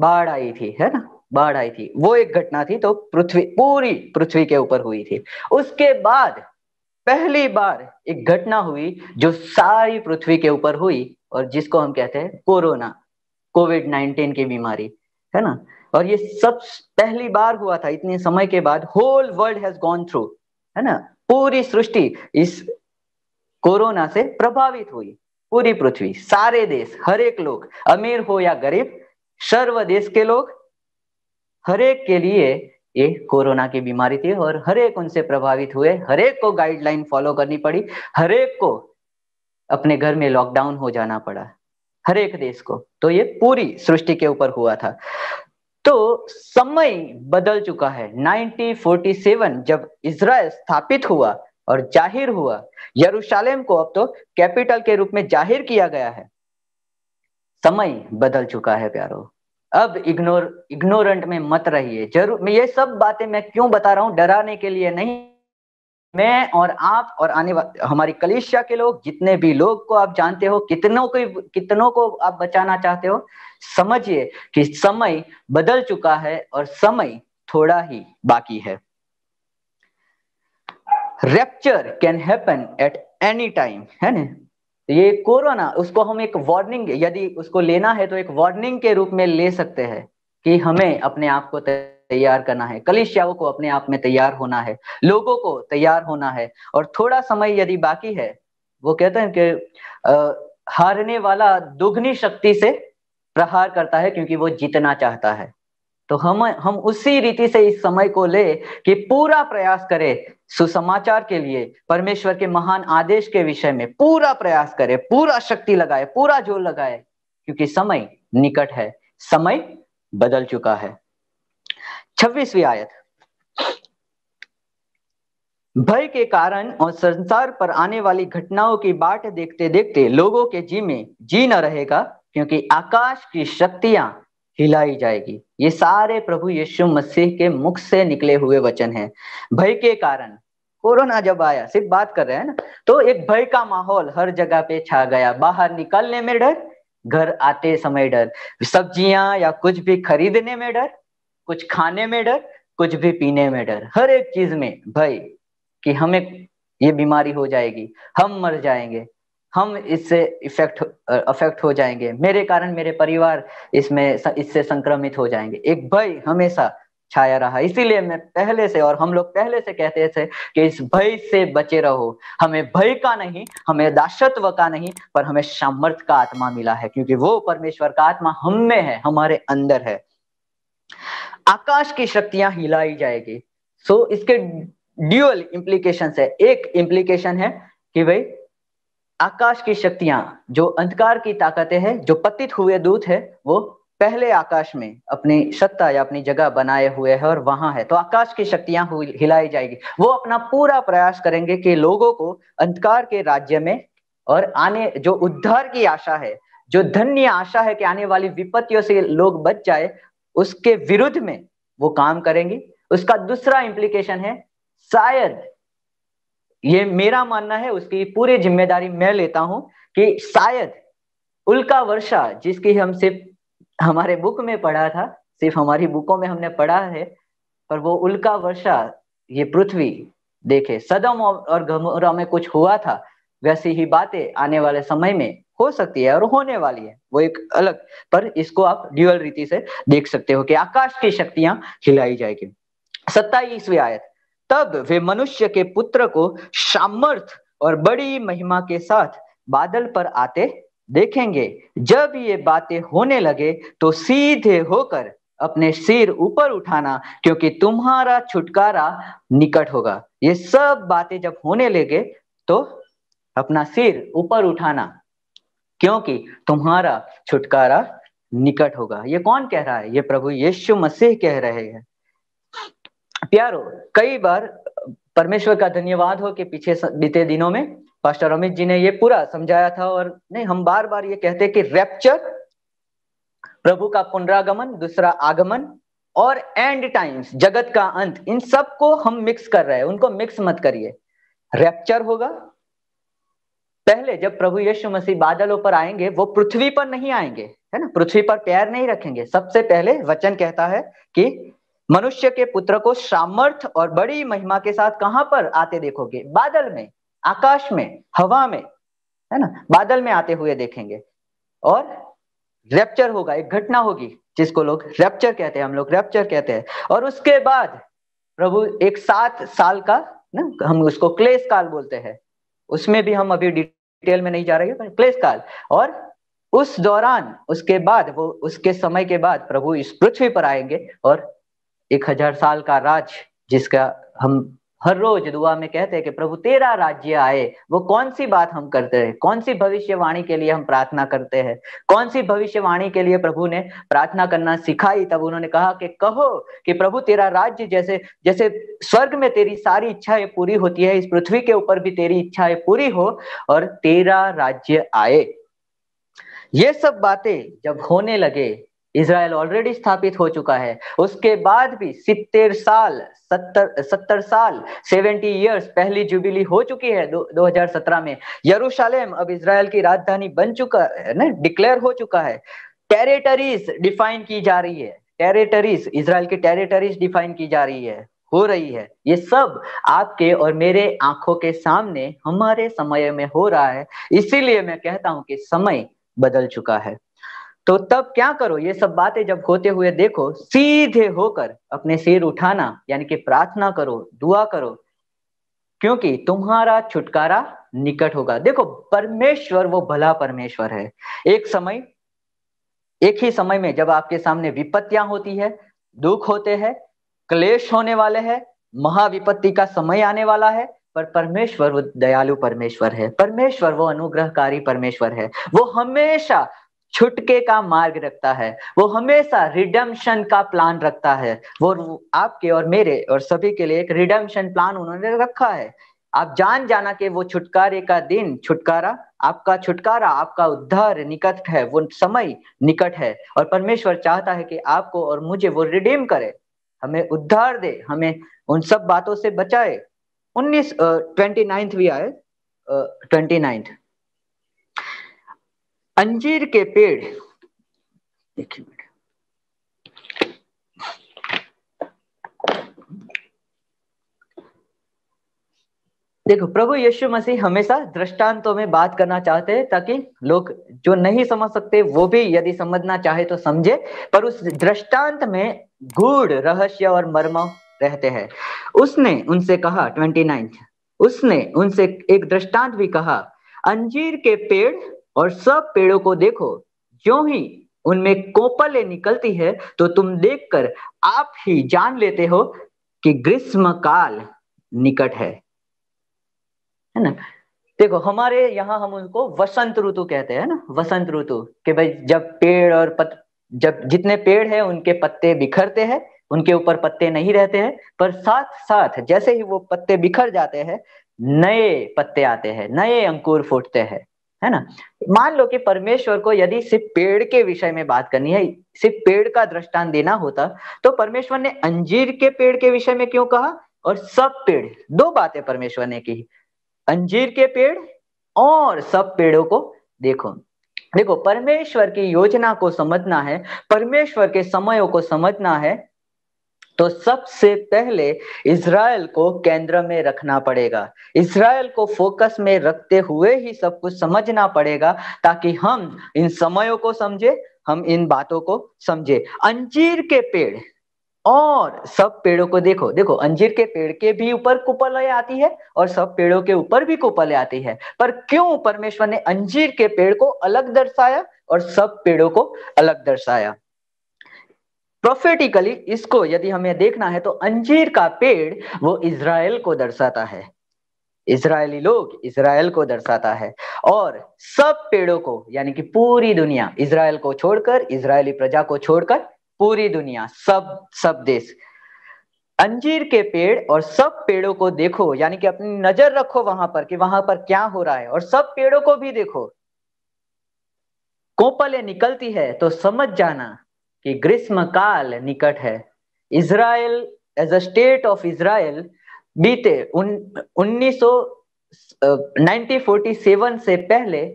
बाढ़ आई थी है ना बाढ़ आई थी वो एक घटना थी तो पृथ्वी पूरी पृथ्वी के ऊपर हुई थी उसके बाद पहली बार एक घटना हुई जो सारी पृथ्वी के ऊपर हुई और जिसको हम कहते हैं कोरोना कोविड नाइनटीन की बीमारी है ना और ये सब पहली बार हुआ था इतने समय के बाद whole world has gone through है ना पूरी सृष्टि इस कोरोना से प्रभावित हुई पूरी पृथ्वी सारे देश हर एक लोग अमीर हो या गरीब सर्व देश के लोग हर एक के लिए ये कोरोना की बीमारी थी और हर एक उनसे प्रभावित हुए हर एक को गाइडलाइन फॉलो करनी पड़ी हर एक को अपने घर में लॉकडाउन हो जाना पड़ा हर एक देश को तो ये पूरी सृष्टि के ऊपर हुआ था तो समय बदल चुका है 1947 जब इसराइल स्थापित हुआ और जाहिर हुआ यरूशलेम को अब तो कैपिटल के रूप में जाहिर किया गया है समय बदल चुका है प्यारो अब इग्नोर इग्नोरेंट में मत रहिए जरूर मैं ये सब बातें मैं क्यों बता रहा हूं डराने के लिए नहीं मैं और आप और आने हमारी कलिशिया के लोग जितने भी लोग को आप जानते हो कितनों को कितनों को आप बचाना चाहते हो समझिए कि समय बदल चुका है और समय थोड़ा ही बाकी है rapture can happen at any time है ना तो ये कोरोना उसको हम एक वार्निंग यदि उसको लेना है तो एक वार्निंग के रूप में ले सकते हैं कि हमें अपने आप को तैयार करना है कलिशियाओं को अपने आप में तैयार होना है लोगों को तैयार होना है और थोड़ा समय यदि बाकी है वो कहते हैं कि आ, हारने वाला दुगनी शक्ति से प्रहार करता है क्योंकि वो जीतना चाहता है तो हम हम उसी रीति से इस समय को ले कि पूरा प्रयास करें सुसमाचार के लिए परमेश्वर के महान आदेश के विषय में पूरा प्रयास करें पूरा शक्ति लगाए पूरा जोर लगाए क्योंकि समय निकट है समय बदल चुका है छब्बीसवीं आयत भय के कारण और संसार पर आने वाली घटनाओं की बाट देखते देखते लोगों के जी में जी न रहेगा क्योंकि आकाश की शक्तियां हिलाई जाएगी ये सारे प्रभु यीशु मसीह के मुख से निकले हुए वचन हैं भय के कारण कोरोना जब आया सिर्फ बात कर रहे हैं ना तो एक भय का माहौल हर जगह पे छा गया बाहर निकलने में डर घर आते समय डर सब्जियां या कुछ भी खरीदने में डर कुछ खाने में डर कुछ भी पीने में डर हर एक चीज में भय कि हमें ये बीमारी हो जाएगी हम मर जाएंगे हम इससे इफेक्ट अफेक्ट हो जाएंगे मेरे कारण मेरे परिवार इसमें इससे संक्रमित हो जाएंगे एक भय हमेशा छाया रहा इसीलिए मैं पहले से और हम लोग पहले से कहते थे कि इस भय से बचे रहो हमें भय का नहीं हमें दासत्व का नहीं पर हमें सामर्थ्य का आत्मा मिला है क्योंकि वो परमेश्वर का आत्मा हम में है हमारे अंदर है आकाश की शक्तियां हिलाई जाएगी सो इसके ड्यूअल इम्प्लीकेशन है एक इम्प्लीकेशन है कि भाई आकाश की शक्तियां जो अंधकार की ताकतें हैं जो पतित हुए दूत है वो पहले आकाश में अपनी सत्ता या अपनी जगह बनाए हुए है और वहां है तो आकाश की शक्तियां हिलाई जाएगी वो अपना पूरा प्रयास करेंगे कि लोगों को अंधकार के राज्य में और आने जो उद्धार की आशा है जो धन्य आशा है कि आने वाली विपत्तियों से लोग बच जाए उसके विरुद्ध में वो काम करेंगे उसका दूसरा इम्प्लीकेशन है शायद ये मेरा मानना है उसकी पूरी जिम्मेदारी मैं लेता हूं कि शायद उल्का वर्षा जिसकी हम सिर्फ हमारे बुक में पढ़ा था सिर्फ हमारी बुकों में हमने पढ़ा है पर वो उल्का वर्षा ये पृथ्वी देखे सदम और गमोरा में कुछ हुआ था वैसी ही बातें आने वाले समय में हो सकती है और होने वाली है वो एक अलग पर इसको आप ड्यूअल रीति से देख सकते हो कि आकाश की शक्तियां हिलाई जाएगी सत्ताईसवीं आयत तब वे मनुष्य के पुत्र को सामर्थ और बड़ी महिमा के साथ बादल पर आते देखेंगे जब ये बातें होने लगे तो सीधे होकर अपने सिर ऊपर उठाना क्योंकि तुम्हारा छुटकारा निकट होगा ये सब बातें जब होने लगे तो अपना सिर ऊपर उठाना क्योंकि तुम्हारा छुटकारा निकट होगा ये कौन कह रहा है ये प्रभु यीशु मसीह कह रहे हैं प्यारो कई बार परमेश्वर का धन्यवाद हो कि पीछे बीते दिनों में पास्टर अमित जी ने ये पूरा समझाया था और नहीं हम बार बार ये कहते कि रैप्चर प्रभु का पुनरागमन दूसरा आगमन और एंड टाइम्स जगत का अंत इन सब को हम मिक्स कर रहे हैं उनको मिक्स मत करिए रैप्चर होगा पहले जब प्रभु यीशु मसीह बादलों पर आएंगे वो पृथ्वी पर नहीं आएंगे है ना पृथ्वी पर पैर नहीं रखेंगे सबसे पहले वचन कहता है कि मनुष्य के पुत्र को सामर्थ और बड़ी महिमा के साथ कहां पर आते देखोगे बादल में आकाश में हवा में है ना बादल में आते हुए देखेंगे और रैप्चर होगा एक घटना होगी जिसको लोग रैप्चर कहते हैं हम लोग रैप्चर कहते हैं और उसके बाद प्रभु एक सात साल का ना हम उसको क्लेश काल बोलते हैं उसमें भी हम अभी डिटेल में नहीं जा रहे हैं क्लेश काल और उस दौरान उसके बाद वो उसके समय के बाद प्रभु इस पृथ्वी पर आएंगे और एक हजार साल का राज जिसका हम हर रोज दुआ में कहते हैं कि प्रभु तेरा राज्य आए वो कौन सी बात हम करते हैं कौन सी भविष्यवाणी के लिए हम प्रार्थना करते हैं कौन सी भविष्यवाणी के लिए प्रभु ने प्रार्थना करना सिखाई तब उन्होंने कहा कि कहो कि प्रभु तेरा राज्य जैसे जैसे स्वर्ग में तेरी सारी इच्छाएं पूरी होती है इस पृथ्वी के ऊपर भी तेरी इच्छाएं पूरी हो और तेरा राज्य आए ये सब बातें जब होने लगे इसराइल ऑलरेडी स्थापित हो चुका है उसके बाद भी सितर साल सत्तर सत्तर साल सेवेंटी इयर्स पहली जुबिली हो चुकी है दो, हजार सत्रह में यरूशलेम अब इसराइल की राजधानी बन चुका है ना डिक्लेयर हो चुका है टेरिटरीज डिफाइन की जा रही है टेरिटरीज इसराइल की टेरिटरीज डिफाइन की जा रही है हो रही है ये सब आपके और मेरे आंखों के सामने हमारे समय में हो रहा है इसीलिए मैं कहता हूं कि समय बदल चुका है तो तब क्या करो ये सब बातें जब होते हुए देखो सीधे होकर अपने सिर उठाना यानी कि प्रार्थना करो दुआ करो क्योंकि तुम्हारा छुटकारा निकट होगा देखो परमेश्वर वो भला परमेश्वर है एक समय एक ही समय में जब आपके सामने विपत्तियां होती है दुख होते हैं क्लेश होने वाले हैं महाविपत्ति का समय आने वाला है पर परमेश्वर वो दयालु परमेश्वर है परमेश्वर वो अनुग्रहकारी परमेश्वर है वो हमेशा छुटके का मार्ग रखता है वो हमेशा रिडम्शन का प्लान रखता है वो आपके और मेरे और सभी के लिए एक रिडम्शन प्लान उन्होंने रखा है आप जान जाना कि वो छुटकारे का दिन छुटकारा आपका छुटकारा आपका उद्धार निकट है वो समय निकट है और परमेश्वर चाहता है कि आपको और मुझे वो रिडीम करे हमें उद्धार दे हमें उन सब बातों से बचाए उन्नीस ट्वेंटी नाइन्थ भी आए ट्वेंटी नाइन्थ अंजीर के पेड़ देखिए देखो प्रभु यीशु मसीह हमेशा दृष्टांतों में बात करना चाहते हैं ताकि लोग जो नहीं समझ सकते वो भी यदि समझना चाहे तो समझे पर उस दृष्टांत में गूढ़ रहस्य और मर्म रहते हैं उसने उनसे कहा ट्वेंटी नाइन्थ उसने उनसे एक दृष्टांत भी कहा अंजीर के पेड़ और सब पेड़ों को देखो जो ही उनमें कोपले निकलती है तो तुम देखकर आप ही जान लेते हो कि ग्रीष्म काल निकट है है ना देखो हमारे यहाँ हम उनको वसंत ऋतु कहते हैं ना वसंत ऋतु कि भाई जब पेड़ और पत जब जितने पेड़ है उनके पत्ते बिखरते हैं उनके ऊपर पत्ते नहीं रहते हैं पर साथ साथ जैसे ही वो पत्ते बिखर जाते हैं नए पत्ते आते हैं नए अंकुर फूटते हैं है ना मान लो कि परमेश्वर को यदि सिर्फ पेड़ के विषय में बात करनी है सिर्फ पेड़ का दृष्टांत देना होता तो परमेश्वर ने अंजीर के पेड़ के विषय में क्यों कहा और सब पेड़ दो बातें परमेश्वर ने की अंजीर के पेड़ और सब पेड़ों को देखो देखो परमेश्वर की योजना को समझना है परमेश्वर के समयों को समझना है तो सबसे पहले इसराइल को केंद्र में रखना पड़ेगा इसराइल को फोकस में रखते हुए ही सब कुछ समझना पड़ेगा ताकि हम इन समयों को समझे हम इन बातों को समझे अंजीर के पेड़ और सब पेड़ों को देखो देखो अंजीर के पेड़ के भी ऊपर कुपलय आती है और सब पेड़ों के ऊपर भी कुपल आती है पर क्यों परमेश्वर ने अंजीर के पेड़ को अलग दर्शाया और सब पेड़ों को अलग दर्शाया प्रोफेटिकली इसको यदि हमें देखना है तो अंजीर का पेड़ वो इसराइल को दर्शाता है इसराइली लोग इसराइल को दर्शाता है और सब पेड़ों को यानी कि पूरी दुनिया इसराइल को छोड़कर इसराइली प्रजा को छोड़कर पूरी दुनिया सब सब देश अंजीर के पेड़ और सब पेड़ों को देखो यानी कि अपनी नजर रखो वहां पर कि वहां पर क्या हो रहा है और सब पेड़ों को भी देखो कोपले निकलती है तो समझ जाना कि ग्रीष्म काल निकट है Israel as a state of Israel बीते उन्नीस सौ से पहले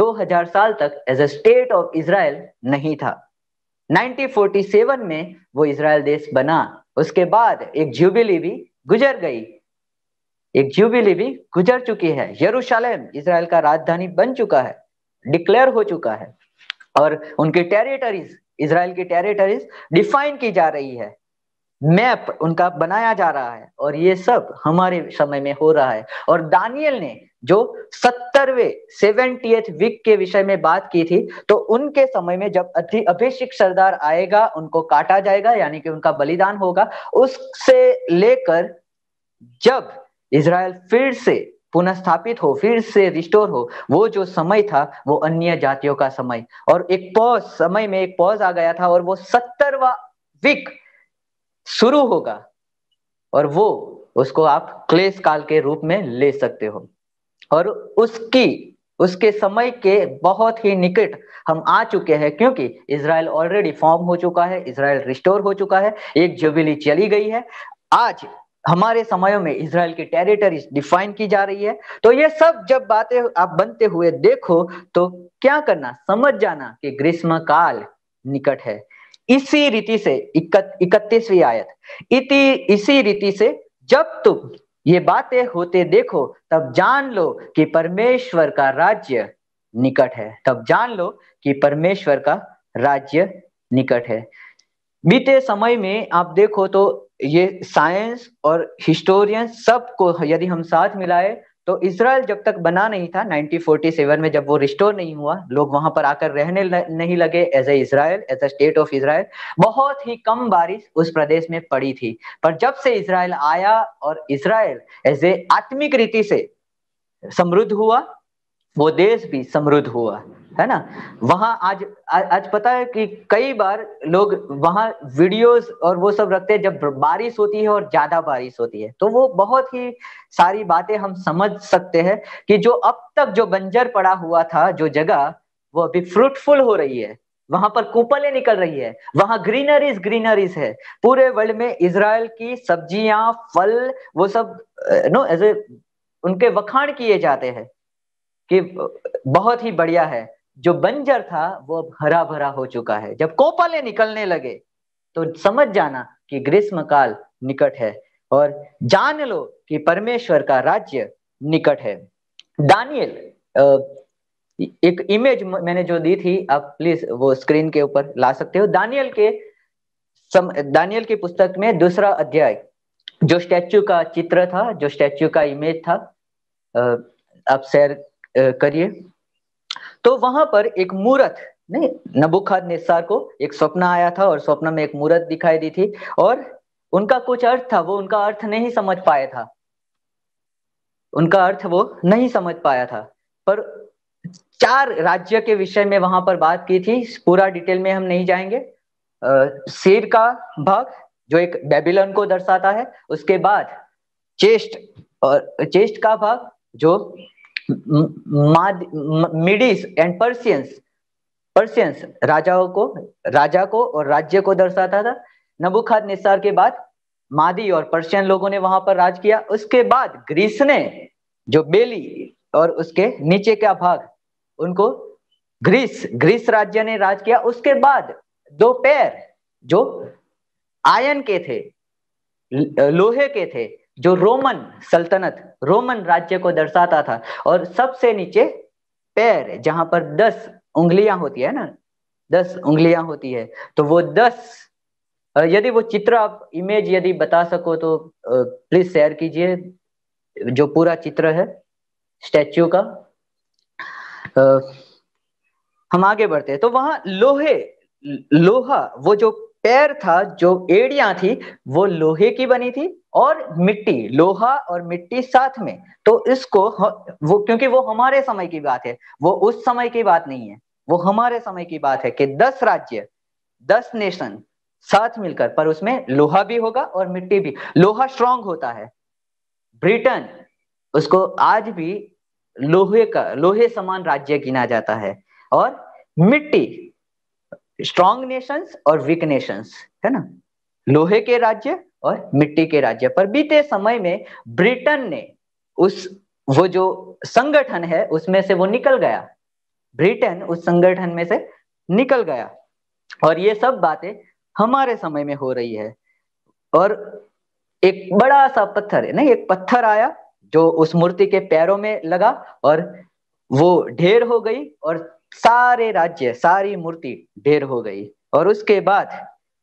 2000 साल तक as a state of Israel नहीं था 1947 में वो इसराइल देश बना उसके बाद एक जुबिली भी गुजर गई एक जुबिली भी गुजर चुकी है यरूशलेम इसराइल का राजधानी बन चुका है डिक्लेयर हो चुका है और उनके टेरिटरीज इसराइल की टेरिटरीज डिफाइन की जा रही है मैप उनका बनाया जा रहा है और ये सब हमारे समय में हो रहा है और दानियल ने जो सत्तरवे सेवेंटी वीक के विषय में बात की थी तो उनके समय में जब अभिषेक सरदार आएगा उनको काटा जाएगा यानी कि उनका बलिदान होगा उससे लेकर जब इसराइल फिर से पुनः हो फिर से रिस्टोर हो वो जो समय था वो अन्य जातियों का समय और एक पॉज समय में एक पॉज आ गया था और वो सत्तरवा वीक शुरू होगा और वो उसको आप क्लेश काल के रूप में ले सकते हो और उसकी उसके समय के बहुत ही निकट हम आ चुके हैं क्योंकि इसराइल ऑलरेडी फॉर्म हो चुका है इसराइल रिस्टोर हो चुका है एक जुबिली चली गई है आज हमारे समयों में इसराइल की टेरिटरीज डिफाइन की जा रही है तो ये सब जब बातें आप बनते हुए देखो तो क्या करना समझ जाना कि ग्रीष्म काल निकट है इसी रीति से इकतीसवीं आयत इति इसी रीति से जब तुम ये बातें होते देखो तब जान लो कि परमेश्वर का राज्य निकट है तब जान लो कि परमेश्वर का राज्य निकट है बीते समय में आप देखो तो ये साइंस और हिस्टोरियन सबको यदि हम साथ मिलाए तो इसराइल जब तक बना नहीं था 1947 में जब वो रिस्टोर नहीं हुआ लोग वहां पर आकर रहने ल, नहीं लगे as a Israel as a state of Israel बहुत ही कम बारिश उस प्रदेश में पड़ी थी पर जब से इसराइल आया और इसराइल एज ए आत्मिक रीति से समृद्ध हुआ वो देश भी समृद्ध हुआ है ना वहां आज आ, आज पता है कि कई बार लोग वहां वीडियोस और वो सब रखते हैं जब बारिश होती है और ज्यादा बारिश होती है तो वो बहुत ही सारी बातें हम समझ सकते हैं कि जो अब तक जो बंजर पड़ा हुआ था जो जगह वो अभी फ्रूटफुल हो रही है वहां पर कूपलें निकल रही है वहां ग्रीनरीज ग्रीनरीज है पूरे वर्ल्ड में इसराइल की सब्जियां फल वो सब नो एज ए उनके वखाण किए जाते हैं कि बहुत ही बढ़िया है जो बंजर था वो अब हरा भरा हो चुका है जब कोपले निकलने लगे तो समझ जाना कि ग्रीष्म काल निकट है और जान लो कि परमेश्वर का राज्य निकट है दानियल एक इमेज मैंने जो दी थी आप प्लीज वो स्क्रीन के ऊपर ला सकते हो दानियल के सम, दानियल की पुस्तक में दूसरा अध्याय जो स्टैच्यू का चित्र था जो स्टैच्यू का इमेज था आप शेयर करिए तो वहां पर एक मूर्त नहीं नबुखाद निस्सार को एक स्वप्न आया था और स्वप्न में एक मूर्त दिखाई दी थी और उनका कुछ अर्थ था वो उनका अर्थ नहीं समझ पाया था उनका अर्थ वो नहीं समझ पाया था पर चार राज्य के विषय में वहां पर बात की थी पूरा डिटेल में हम नहीं जाएंगे शेर का भाग जो एक बेबीलोन को दर्शाता है उसके बाद चेस्ट और चेस्ट का भाग जो मिडिस एंड पर्सियंस पर्सियंस राजाओं को राजा को और राज्य को दर्शाता था नबुखाद निसार के बाद मादी और पर्शियन लोगों ने वहां पर राज किया उसके बाद ग्रीस ने जो बेली और उसके नीचे का भाग उनको ग्रीस ग्रीस राज्य ने राज किया उसके बाद दो पैर जो आयन के थे लोहे के थे जो रोमन सल्तनत रोमन राज्य को दर्शाता था और सबसे नीचे पैर जहां पर दस उंगलियां होती है ना दस उंगलियां होती है तो वो दस यदि वो चित्र आप इमेज यदि बता सको तो प्लीज शेयर कीजिए जो पूरा चित्र है स्टैच्यू का हम आगे बढ़ते हैं तो वहां लोहे लोहा वो जो पैर था जो एड़िया थी वो लोहे की बनी थी और मिट्टी लोहा और मिट्टी साथ में तो इसको वो क्योंकि वो हमारे समय की बात है वो उस समय की बात नहीं है वो हमारे समय की बात है कि दस राज्य दस नेशन साथ मिलकर पर उसमें लोहा भी होगा और मिट्टी भी लोहा स्ट्रांग होता है ब्रिटेन उसको आज भी लोहे का लोहे समान राज्य गिना जाता है और मिट्टी स्ट्रांग नेशंस और वीक नेशंस है ना लोहे के राज्य और मिट्टी के राज्य पर बीते समय में ब्रिटेन ने उस वो जो संगठन है उसमें से वो निकल गया ब्रिटेन उस संगठन में से निकल गया और ये सब बातें हमारे समय में हो रही है और एक बड़ा सा पत्थर है ना एक पत्थर आया जो उस मूर्ति के पैरों में लगा और वो ढेर हो गई और सारे राज्य सारी मूर्ति ढेर हो गई और उसके बाद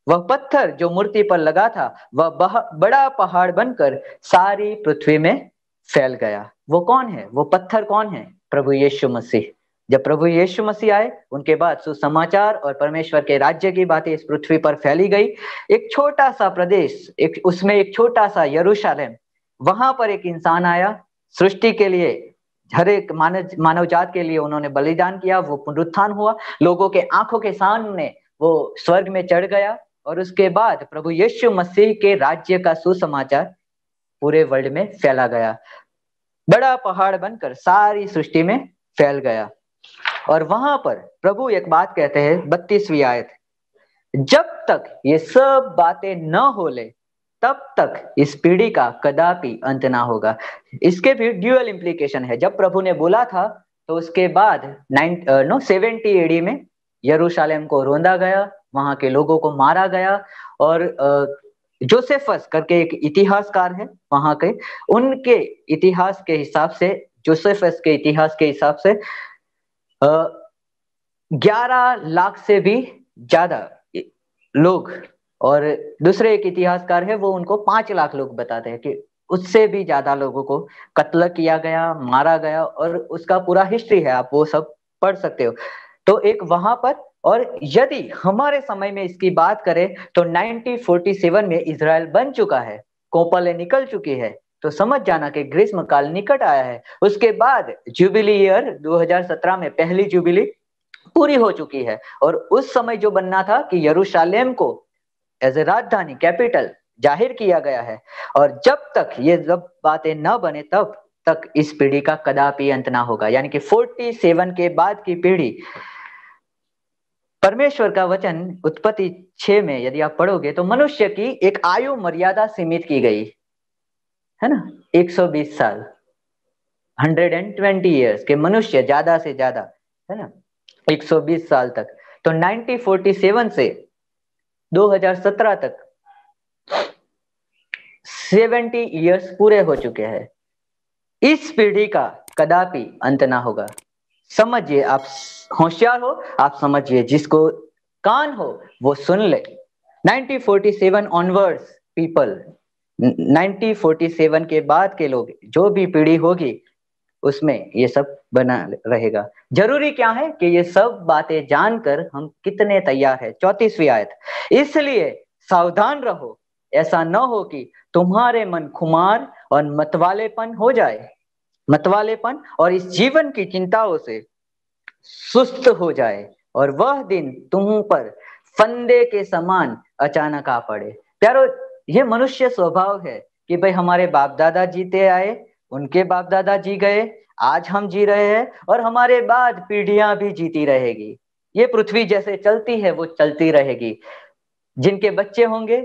वह पत्थर जो मूर्ति पर लगा था वह बड़ा पहाड़ बनकर सारी पृथ्वी में फैल गया वो कौन है वो पत्थर कौन है प्रभु यीशु मसीह जब प्रभु यीशु मसीह आए उनके बाद सुसमाचार और परमेश्वर के राज्य की बातें इस पृथ्वी पर फैली गई एक छोटा सा प्रदेश एक उसमें एक छोटा सा यरूशलेम वहां पर एक इंसान आया सृष्टि के लिए हर एक मानव मानव जात के लिए उन्होंने बलिदान किया वो पुनरुत्थान हुआ लोगों के आंखों के सामने वो स्वर्ग में चढ़ गया और उसके बाद प्रभु यीशु मसीह के राज्य का सुसमाचार पूरे वर्ल्ड में फैला गया बड़ा पहाड़ बनकर सारी सृष्टि में फैल गया और वहां पर प्रभु एक बात कहते हैं बत्तीसवीं आयत जब तक ये सब बातें न हो ले तब तक इस पीढ़ी का कदापि अंत ना होगा इसके भी ड्यूअल इम्प्लीकेशन है जब प्रभु ने बोला था तो उसके बाद नाइन नो सेवेंटी एडी में यरूशलेम को रोंदा गया वहां के लोगों को मारा गया और जोसेफस करके एक इतिहासकार है वहां के उनके इतिहास के हिसाब से जोसेफस के इतिहास के हिसाब से ग्यारह लाख से भी ज्यादा लोग और दूसरे एक इतिहासकार है वो उनको पांच लाख लोग बताते हैं कि उससे भी ज्यादा लोगों को कत्ल किया गया मारा गया और उसका पूरा हिस्ट्री है आप वो सब पढ़ सकते हो तो एक वहां पर और यदि हमारे समय में इसकी बात करें तो 1947 में इसराइल बन चुका है कोपले निकल चुकी है तो समझ जाना कि ग्रीष्म काल निकट आया है उसके बाद जुबिली ईयर 2017 में पहली जुबिली पूरी हो चुकी है और उस समय जो बनना था कि यरूशलेम को एज ए राजधानी कैपिटल जाहिर किया गया है और जब तक ये जब बातें न बने तब तक इस पीढ़ी का कदापि अंत ना होगा यानी कि 47 के बाद की पीढ़ी परमेश्वर का वचन उत्पत्ति छे में यदि आप पढ़ोगे तो मनुष्य की एक आयु मर्यादा सीमित की गई है ना 120 साल 120 इयर्स के मनुष्य ज्यादा से ज्यादा है ना 120 साल तक तो 1947 से 2017 तक 70 इयर्स पूरे हो चुके हैं इस पीढ़ी का कदापि अंत ना होगा समझिए आप होशियार हो आप समझिए जिसको कान हो वो सुन ले 1947 ऑनवर्ड्स पीपल 1947 के बाद के लोग जो भी पीढ़ी होगी उसमें ये सब बना रहेगा जरूरी क्या है कि ये सब बातें जानकर हम कितने तैयार है चौतीसवीं आयत इसलिए सावधान रहो ऐसा न हो कि तुम्हारे मन खुमार और मतवालेपन हो जाए मतवालेपन और इस जीवन की चिंताओं से सुस्त हो जाए और वह दिन तुम पर फंदे के समान अचानक आ पड़े प्यारो ये मनुष्य स्वभाव है कि भाई हमारे बाप दादा जीते आए उनके बाप दादा जी गए आज हम जी रहे हैं और हमारे बाद पीढ़ियां भी जीती रहेगी ये पृथ्वी जैसे चलती है वो चलती रहेगी जिनके बच्चे होंगे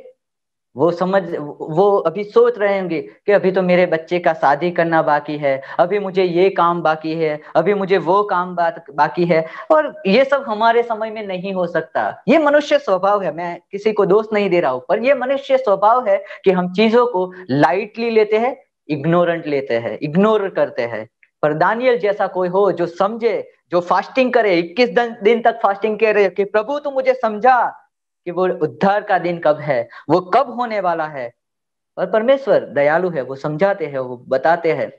वो समझ वो अभी सोच रहे होंगे कि अभी तो मेरे बच्चे का शादी करना बाकी है अभी मुझे ये काम बाकी है अभी मुझे वो काम बात बाकी है और ये सब हमारे समय में नहीं हो सकता ये मनुष्य स्वभाव है मैं किसी को दोष नहीं दे रहा हूं पर ये मनुष्य स्वभाव है कि हम चीजों को लाइटली लेते हैं इग्नोरेंट लेते हैं इग्नोर करते हैं पर दानियल जैसा कोई हो जो समझे जो फास्टिंग करे इक्कीस दिन तक फास्टिंग कह रहे कि प्रभु तू मुझे समझा कि वो उद्धार का दिन कब है वो कब होने वाला है और परमेश्वर दयालु है वो समझाते हैं वो बताते हैं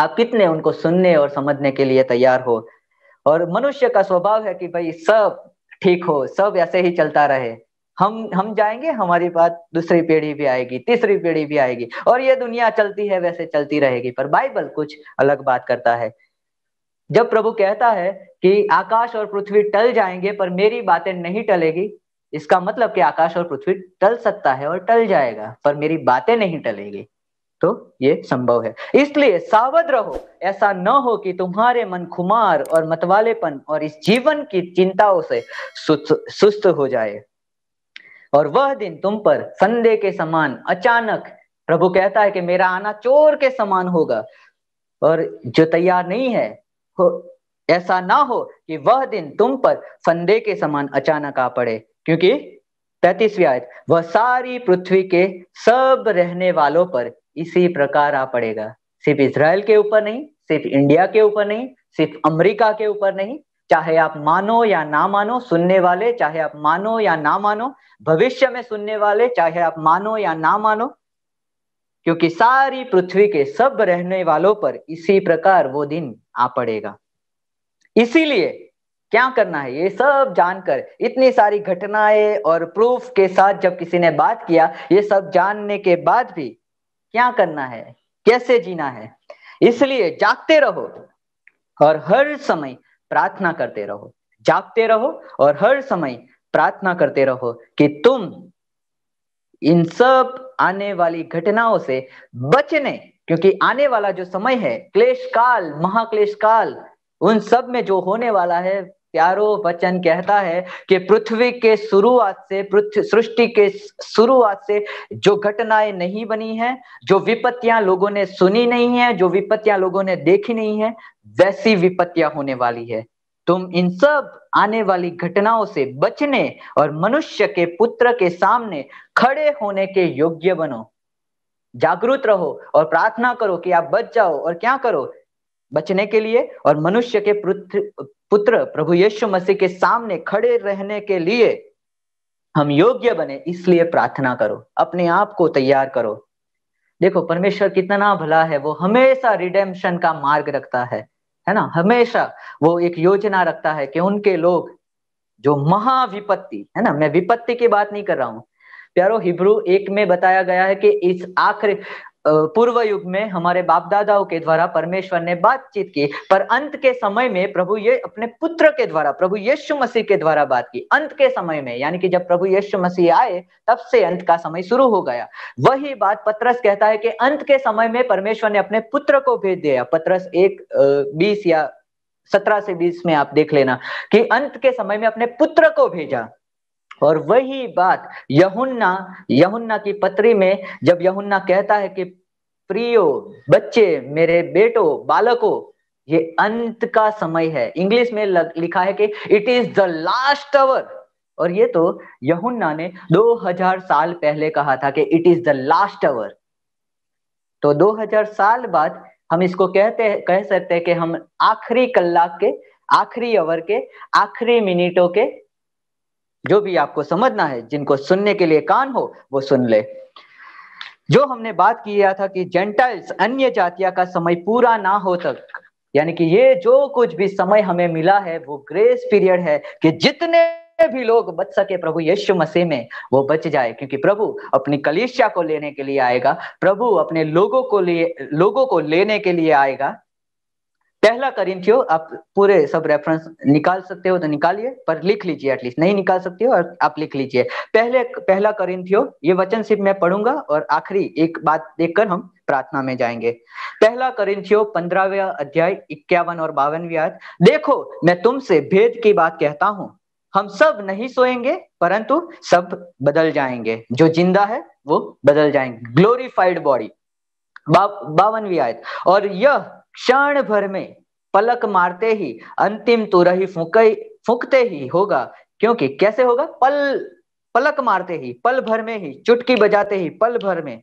आप कितने उनको सुनने और समझने के लिए तैयार हो और मनुष्य का स्वभाव है कि भाई सब ठीक हो सब ऐसे ही चलता रहे हम हम जाएंगे हमारी बात दूसरी पीढ़ी भी आएगी तीसरी पीढ़ी भी आएगी और ये दुनिया चलती है वैसे चलती रहेगी पर बाइबल कुछ अलग बात करता है जब प्रभु कहता है कि आकाश और पृथ्वी टल जाएंगे पर मेरी बातें नहीं टलेगी इसका मतलब कि आकाश और पृथ्वी टल सकता है और टल जाएगा पर मेरी बातें नहीं टलेगी तो ये संभव है इसलिए सावध रहो ऐसा न हो कि तुम्हारे मन खुमार और मतवालेपन और इस जीवन की चिंताओं से सुस्त हो जाए और वह दिन तुम पर संदेह के समान अचानक प्रभु कहता है कि मेरा आना चोर के समान होगा और जो तैयार नहीं है ऐसा ना हो कि वह दिन तुम पर फंदे के समान अचानक आ पड़े क्योंकि तैतीसवी आयत वह सारी पृथ्वी के सब रहने वालों पर इसी प्रकार आ पड़ेगा सिर्फ इसराइल के ऊपर नहीं सिर्फ इंडिया के ऊपर नहीं सिर्फ अमेरिका के ऊपर नहीं चाहे आप मानो या ना मानो सुनने वाले चाहे आप मानो या ना मानो भविष्य में सुनने वाले चाहे आप मानो या ना मानो क्योंकि सारी पृथ्वी के सब रहने वालों पर इसी प्रकार वो दिन आ पड़ेगा इसीलिए क्या करना है ये सब जानकर इतनी सारी घटनाएं और प्रूफ के साथ जब किसी ने बात किया ये सब जानने के बाद भी क्या करना है कैसे जीना है इसलिए जागते रहो और हर समय प्रार्थना करते रहो जागते रहो और हर समय प्रार्थना करते रहो कि तुम इन सब आने वाली घटनाओं से बचने क्योंकि आने वाला जो समय है क्लेश काल महाक्लेश काल उन सब में जो होने वाला है प्यारो वचन कहता है कि पृथ्वी के शुरुआत से सृष्टि के शुरुआत से जो घटनाएं नहीं बनी हैं जो विपत्तियां लोगों ने सुनी नहीं है जो विपत्तियां लोगों ने देखी नहीं है वैसी विपत्तियां होने वाली है तुम इन सब आने वाली घटनाओं से बचने और मनुष्य के पुत्र के सामने खड़े होने के योग्य बनो जागृत रहो और प्रार्थना करो कि आप बच जाओ और क्या करो बचने के लिए और मनुष्य के पुत्र प्रभु यीशु मसीह के सामने खड़े रहने के लिए हम योग्य बने इसलिए प्रार्थना करो अपने आप को तैयार करो देखो परमेश्वर कितना भला है वो हमेशा रिडेम्पशन का मार्ग रखता है है ना हमेशा वो एक योजना रखता है कि उनके लोग जो महाविपत्ति है ना मैं विपत्ति की बात नहीं कर रहा हूं प्यारो हिब्रू एक में बताया गया है कि इस आखिर पूर्व युग में हमारे बाप दादाओं के द्वारा परमेश्वर ने बातचीत की पर अंत के समय में प्रभु ये अपने पुत्र के द्वारा प्रभु यीशु मसीह के द्वारा बात की अंत के समय में यानी कि जब प्रभु यीशु मसीह आए तब से अंत का समय शुरू हो गया वही बात पत्रस कहता है कि अंत के समय में परमेश्वर ने अपने पुत्र को भेज दिया पत्रस एक बीस या सत्रह से बीस में आप देख लेना कि अंत के समय में अपने पुत्र को भेजा और वही बात यहुन्ना यहुन्ना की पत्री में जब यहुन्ना कहता है कि प्रियो बच्चे मेरे बेटो बालको ये अंत का समय है इंग्लिश में लग, लिखा है कि it is the last hour और ये तो यहुन्ना ने 2000 साल पहले कहा था कि it is the last hour तो 2000 साल बाद हम इसको कहते कह सकते हैं कि हम आखिरी कलाक के आखिरी अवर के आखिरी मिनटों के जो भी आपको समझना है जिनको सुनने के लिए कान हो वो सुन ले जो हमने बात किया था कि जेंटाइल्स अन्य जातिया का समय पूरा ना हो तक यानी कि ये जो कुछ भी समय हमें मिला है वो ग्रेस पीरियड है कि जितने भी लोग बच सके प्रभु यीशु मसीह में वो बच जाए क्योंकि प्रभु अपनी कलिशिया को लेने के लिए आएगा प्रभु अपने लोगों को लिए लोगों को लेने के लिए आएगा पहला करिंथियो आप पूरे सब रेफरेंस निकाल सकते हो तो निकालिए पर लिख लीजिए एटलीस्ट नहीं निकाल सकते हो और आप लिख लीजिए पहले पहला करिंथियो ये वचन सिर्फ मैं पढ़ूंगा और आखिरी एक बात देखकर हम प्रार्थना में जाएंगे पहला करिंथियो पंद्रहवा अध्याय इक्यावन और बावनवी आयत देखो मैं तुमसे भेद की बात कहता हूँ हम सब नहीं सोएंगे परंतु सब बदल जाएंगे जो जिंदा है वो बदल जाएंगे ग्लोरीफाइड बॉडी बावन बावनवी आयत और यह क्षण भर में पलक मारते ही अंतिम तुरही तो फूक फूकते ही होगा क्योंकि कैसे होगा पल पलक मारते ही पल भर में ही चुटकी बजाते ही पल भर में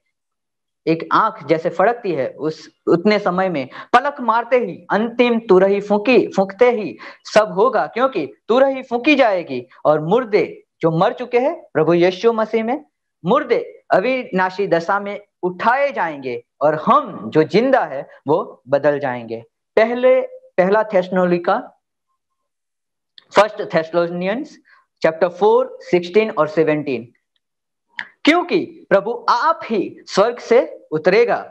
एक आंख जैसे फड़कती है उस उतने समय में पलक मारते ही अंतिम तुरही तो फूकी फूकते ही सब होगा क्योंकि तुरही तो फूकी जाएगी और मुर्दे जो मर चुके हैं प्रभु यीशु मसीह में मुर्दे अविनाशी दशा में उठाए जाएंगे और हम जो जिंदा है वो बदल जाएंगे पहले पहला Thessalonica first Thessalonians chapter four sixteen और सेवनटीन क्योंकि प्रभु आप ही स्वर्ग से उतरेगा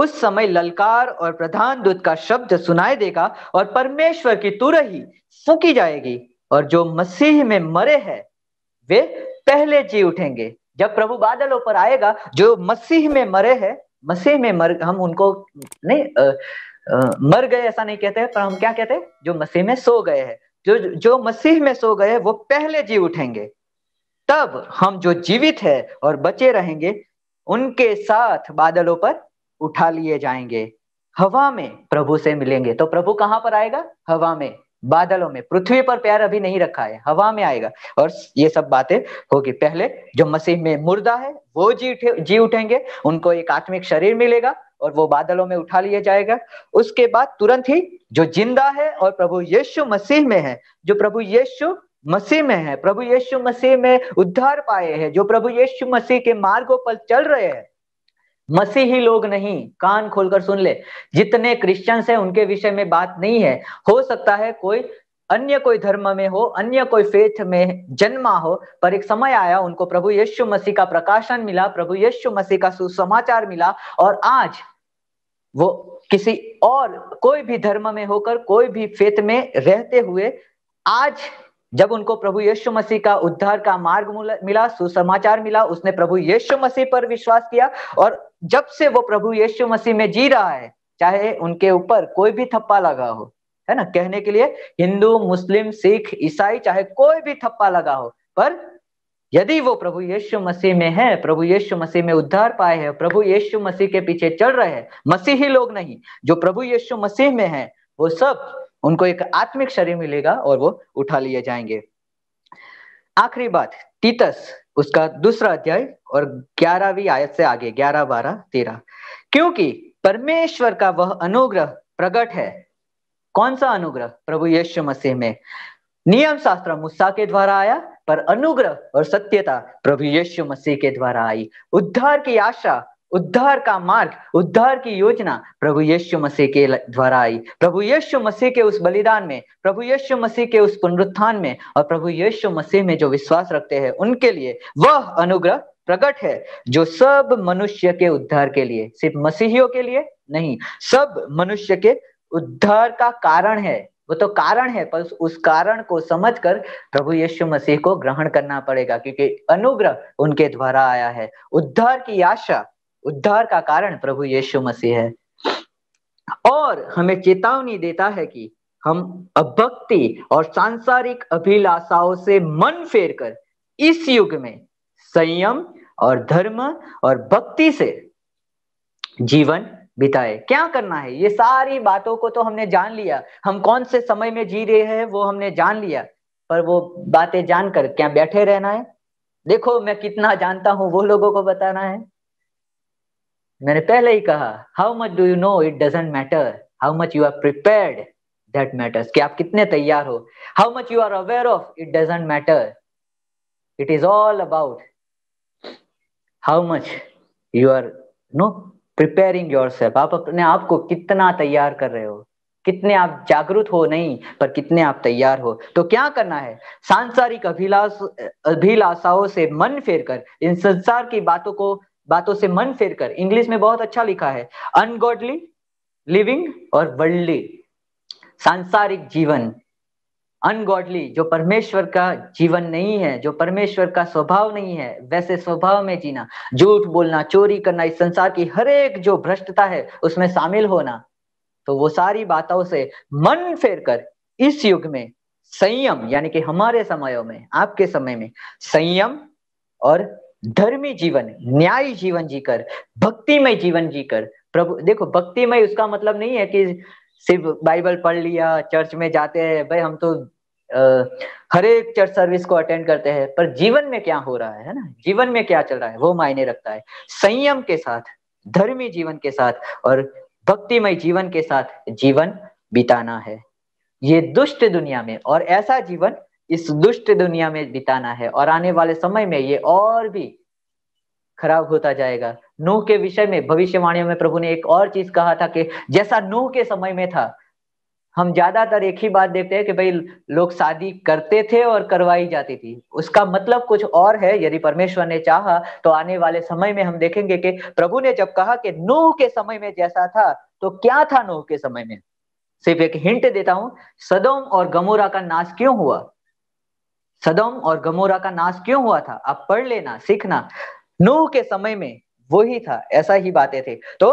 उस समय ललकार और प्रधान दूत का शब्द सुनाई देगा और परमेश्वर की तुरही फूकी जाएगी और जो मसीह में मरे हैं वे पहले जी उठेंगे जब प्रभु बादलों पर आएगा जो मसीह में मरे हैं मसीह में मर हम उनको नहीं आ, आ, मर गए ऐसा नहीं कहते पर हम क्या कहते हैं जो मसीह में सो गए हैं जो जो मसीह में सो गए वो पहले जी उठेंगे तब हम जो जीवित है और बचे रहेंगे उनके साथ बादलों पर उठा लिए जाएंगे हवा में प्रभु से मिलेंगे तो प्रभु कहाँ पर आएगा हवा में बादलों में पृथ्वी पर पैर अभी नहीं रखा है हवा में आएगा और ये सब बातें होगी पहले जो मसीह में मुर्दा है वो जी उठे जी उठेंगे उनको एक आत्मिक शरीर मिलेगा और वो बादलों में उठा लिया जाएगा उसके बाद तुरंत ही जो जिंदा है और प्रभु यीशु मसीह में है जो प्रभु यीशु मसीह में है प्रभु यीशु मसीह में उद्धार पाए हैं जो प्रभु यीशु मसीह के मार्गों पर चल रहे हैं मसीही लोग नहीं कान खोलकर सुन ले जितने क्रिश्चियंस हैं उनके विषय में बात नहीं है हो सकता है कोई अन्य कोई धर्म में हो अन्य कोई फेथ में जन्मा हो पर एक समय आया उनको प्रभु यीशु मसीह का प्रकाशन मिला प्रभु यीशु मसीह का सुसमाचार मिला और आज वो किसी और कोई भी धर्म में होकर कोई भी फेथ में रहते हुए आज जब उनको प्रभु यीशु मसीह का उद्धार का मार्ग मिला सुसमाचार मिला उसने प्रभु यीशु मसीह पर विश्वास किया और जब से वो प्रभु यीशु मसीह में जी रहा है चाहे उनके ऊपर कोई भी थप्पा लगा हो है ना कहने के लिए हिंदू मुस्लिम सिख ईसाई चाहे कोई भी थप्पा लगा हो पर यदि वो प्रभु यीशु मसीह में है प्रभु यीशु मसीह में उद्धार पाए हैं प्रभु यीशु मसीह के पीछे चल रहे हैं मसीही लोग नहीं जो प्रभु यीशु मसीह में है वो सब उनको एक आत्मिक शरीर मिलेगा और वो उठा लिए जाएंगे आखिरी बात तीतस उसका दूसरा अध्याय और ग्यारहवीं आयत से आगे ग्यारह बारह तेरह क्योंकि परमेश्वर का वह अनुग्रह प्रकट है कौन सा अनुग्रह प्रभु यीशु मसीह में नियम शास्त्र मुस्सा के द्वारा आया पर अनुग्रह और सत्यता प्रभु यीशु मसीह के द्वारा आई उद्धार की आशा उद्धार का मार्ग उद्धार की योजना प्रभु यीशु मसीह के द्वारा आई प्रभु यीशु मसीह के उस बलिदान में प्रभु यीशु मसीह के उस पुनरुत्थान में और प्रभु यीशु मसीह में जो विश्वास रखते हैं उनके लिए वह अनुग्रह प्रकट है जो सब मनुष्य के उद्धार के लिए सिर्फ मसीहियों के लिए नहीं सब मनुष्य के उद्धार का कारण है वो तो कारण है पर उस कारण को समझकर प्रभु यीशु मसीह को ग्रहण करना पड़ेगा क्योंकि अनुग्रह उनके द्वारा आया है उद्धार की आशा उद्धार का कारण प्रभु यीशु मसीह है और हमें चेतावनी देता है कि हम अभक्ति और सांसारिक अभिलाषाओं से मन फेर कर इस युग में संयम और धर्म और भक्ति से जीवन बिताए क्या करना है ये सारी बातों को तो हमने जान लिया हम कौन से समय में जी रहे हैं वो हमने जान लिया पर वो बातें जानकर क्या बैठे रहना है देखो मैं कितना जानता हूं वो लोगों को बताना है मैंने पहले ही कहा how much do you know it doesn't matter how much you are prepared that matters कि आप कितने तैयार हो how much you are aware of it doesn't matter it is all about how much you are no preparing yourself आप अपने आप को कितना तैयार कर रहे हो कितने आप जागरूक हो नहीं पर कितने आप तैयार हो तो क्या करना है सांसारिक अभिलाष अभिलाषाओं से मन फेर कर इन संसार की बातों को बातों से मन फेर कर इंग्लिश में बहुत अच्छा लिखा है अनगॉडली लिविंग और वर्ल्डली सांसारिक जीवन अनगॉडली जो परमेश्वर का जीवन नहीं है जो परमेश्वर का स्वभाव नहीं है वैसे स्वभाव में जीना झूठ बोलना चोरी करना इस संसार की हर एक जो भ्रष्टता है उसमें शामिल होना तो वो सारी बातों से मन फेर कर इस युग में संयम यानी कि हमारे समयों में आपके समय में संयम और धर्मी जीवन न्याय जीवन जीकर भक्तिमय जीवन जीकर प्रभु देखो भक्तिमय उसका मतलब नहीं है कि सिर्फ बाइबल पढ़ लिया चर्च में जाते हैं भाई हम तो आ, हर एक चर्च सर्विस को अटेंड करते हैं पर जीवन में क्या हो रहा है ना जीवन में क्या चल रहा है वो मायने रखता है संयम के साथ धर्मी जीवन के साथ और भक्तिमय जीवन के साथ जीवन बिताना है ये दुष्ट दुनिया में और ऐसा जीवन इस दुष्ट दुनिया में बिताना है और आने वाले समय में ये और भी खराब होता जाएगा नूह के विषय में भविष्यवाणियों में प्रभु ने एक और चीज कहा था कि जैसा नूह के समय में था हम ज्यादातर एक ही बात देखते हैं कि भाई लोग शादी करते थे और करवाई जाती थी उसका मतलब कुछ और है यदि परमेश्वर ने चाहा तो आने वाले समय में हम देखेंगे कि प्रभु ने जब कहा कि नूह के समय में जैसा था तो क्या था नूह के समय में सिर्फ एक हिंट देता हूं सदोम और गमोरा का नाश क्यों हुआ सदम और गमोरा का नाश क्यों हुआ था आप पढ़ लेना सीखना नूह के समय में वही था ऐसा ही बातें थे तो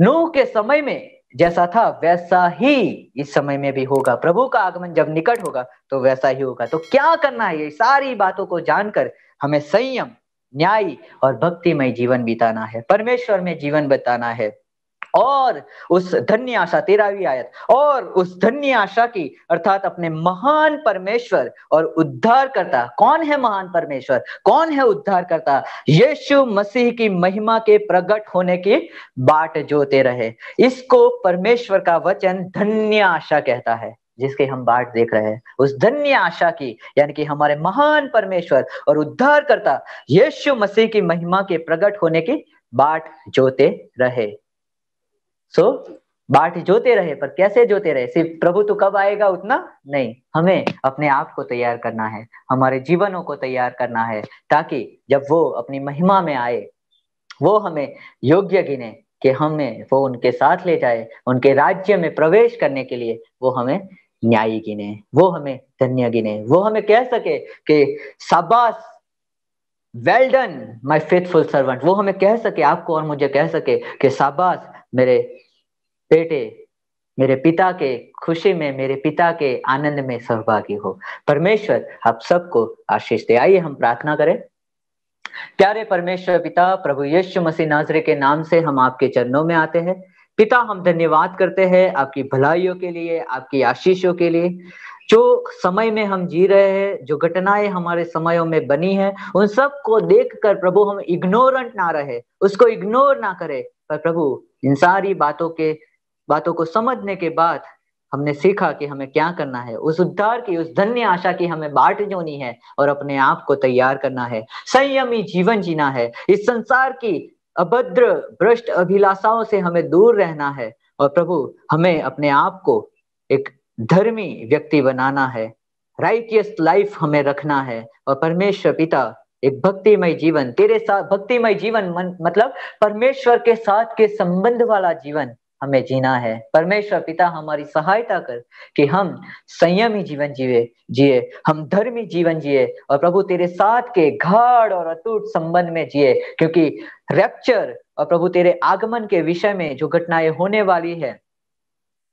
नूह के समय में जैसा था वैसा ही इस समय में भी होगा प्रभु का आगमन जब निकट होगा तो वैसा ही होगा तो क्या करना है ये सारी बातों को जानकर हमें संयम न्याय और भक्तिमय जीवन बिताना है परमेश्वर में जीवन बिताना है और उस धन्य आशा तेरहवीं आयत और उस धन्य आशा की अर्थात अपने महान परमेश्वर और उद्धार करता कौन है महान परमेश्वर कौन है उद्धार करता यीशु मसीह की महिमा के प्रकट होने की बाट जोते रहे इसको परमेश्वर का वचन धन्य आशा कहता है जिसके हम बाट देख रहे हैं उस धन्य आशा की यानी कि हमारे महान परमेश्वर और उद्धार करता यीशु मसीह की महिमा के प्रकट होने की बाट जोते रहे सो बाट जोते रहे पर कैसे जोते रहे सिर्फ प्रभु तो कब आएगा उतना नहीं हमें अपने आप को तैयार करना है हमारे जीवनों को तैयार करना है ताकि जब वो अपनी महिमा में आए वो हमें योग्य गिने कि हमें वो उनके साथ ले जाए उनके राज्य में प्रवेश करने के लिए वो हमें न्यायी गिने वो हमें धन्य गिने वो हमें कह सके कि शाबाश well done my faithful servant वो हमें कह सके आपको और मुझे कह सके कि शाबाश मेरे बेटे मेरे पिता के खुशी में मेरे पिता के आनंद में सहभागी हो परमेश्वर आप सबको आशीष दे आइए हम प्रार्थना करें प्यारे परमेश्वर पिता प्रभु यीशु मसीह नाजरे के नाम से हम आपके चरणों में आते हैं पिता हम धन्यवाद करते हैं आपकी भलाइयों के लिए आपकी आशीषों के लिए जो समय में हम जी रहे हैं जो घटनाएं हमारे समयों में बनी है उन सब को देख कर प्रभु हम इग्नोरेंट ना रहे उसको इग्नोर ना करे पर प्रभु इन सारी बातों के बातों को समझने के बाद हमने सीखा कि हमें क्या करना है उस उद्धार की उस धन्य आशा की हमें बाट जोनी है और अपने आप को तैयार करना है संयमी जीवन जीना है इस संसार की अभद्र भ्रष्ट अभिलाषाओं से हमें दूर रहना है और प्रभु हमें अपने आप को एक धर्मी व्यक्ति बनाना है राइटियस लाइफ हमें रखना है और परमेश्वर पिता एक भक्तिमय जीवन तेरे साथ भक्तिमय जीवन मन, मतलब परमेश्वर के साथ के संबंध वाला जीवन हमें जीना है परमेश्वर पिता हमारी सहायता कर कि हम संयमी जीवन जीवे जिए हम धर्मी जीवन जिए और प्रभु तेरे साथ के घाड़ और अटूट संबंध में जिए क्योंकि रैप्चर और प्रभु तेरे आगमन के विषय में जो घटनाएं होने वाली है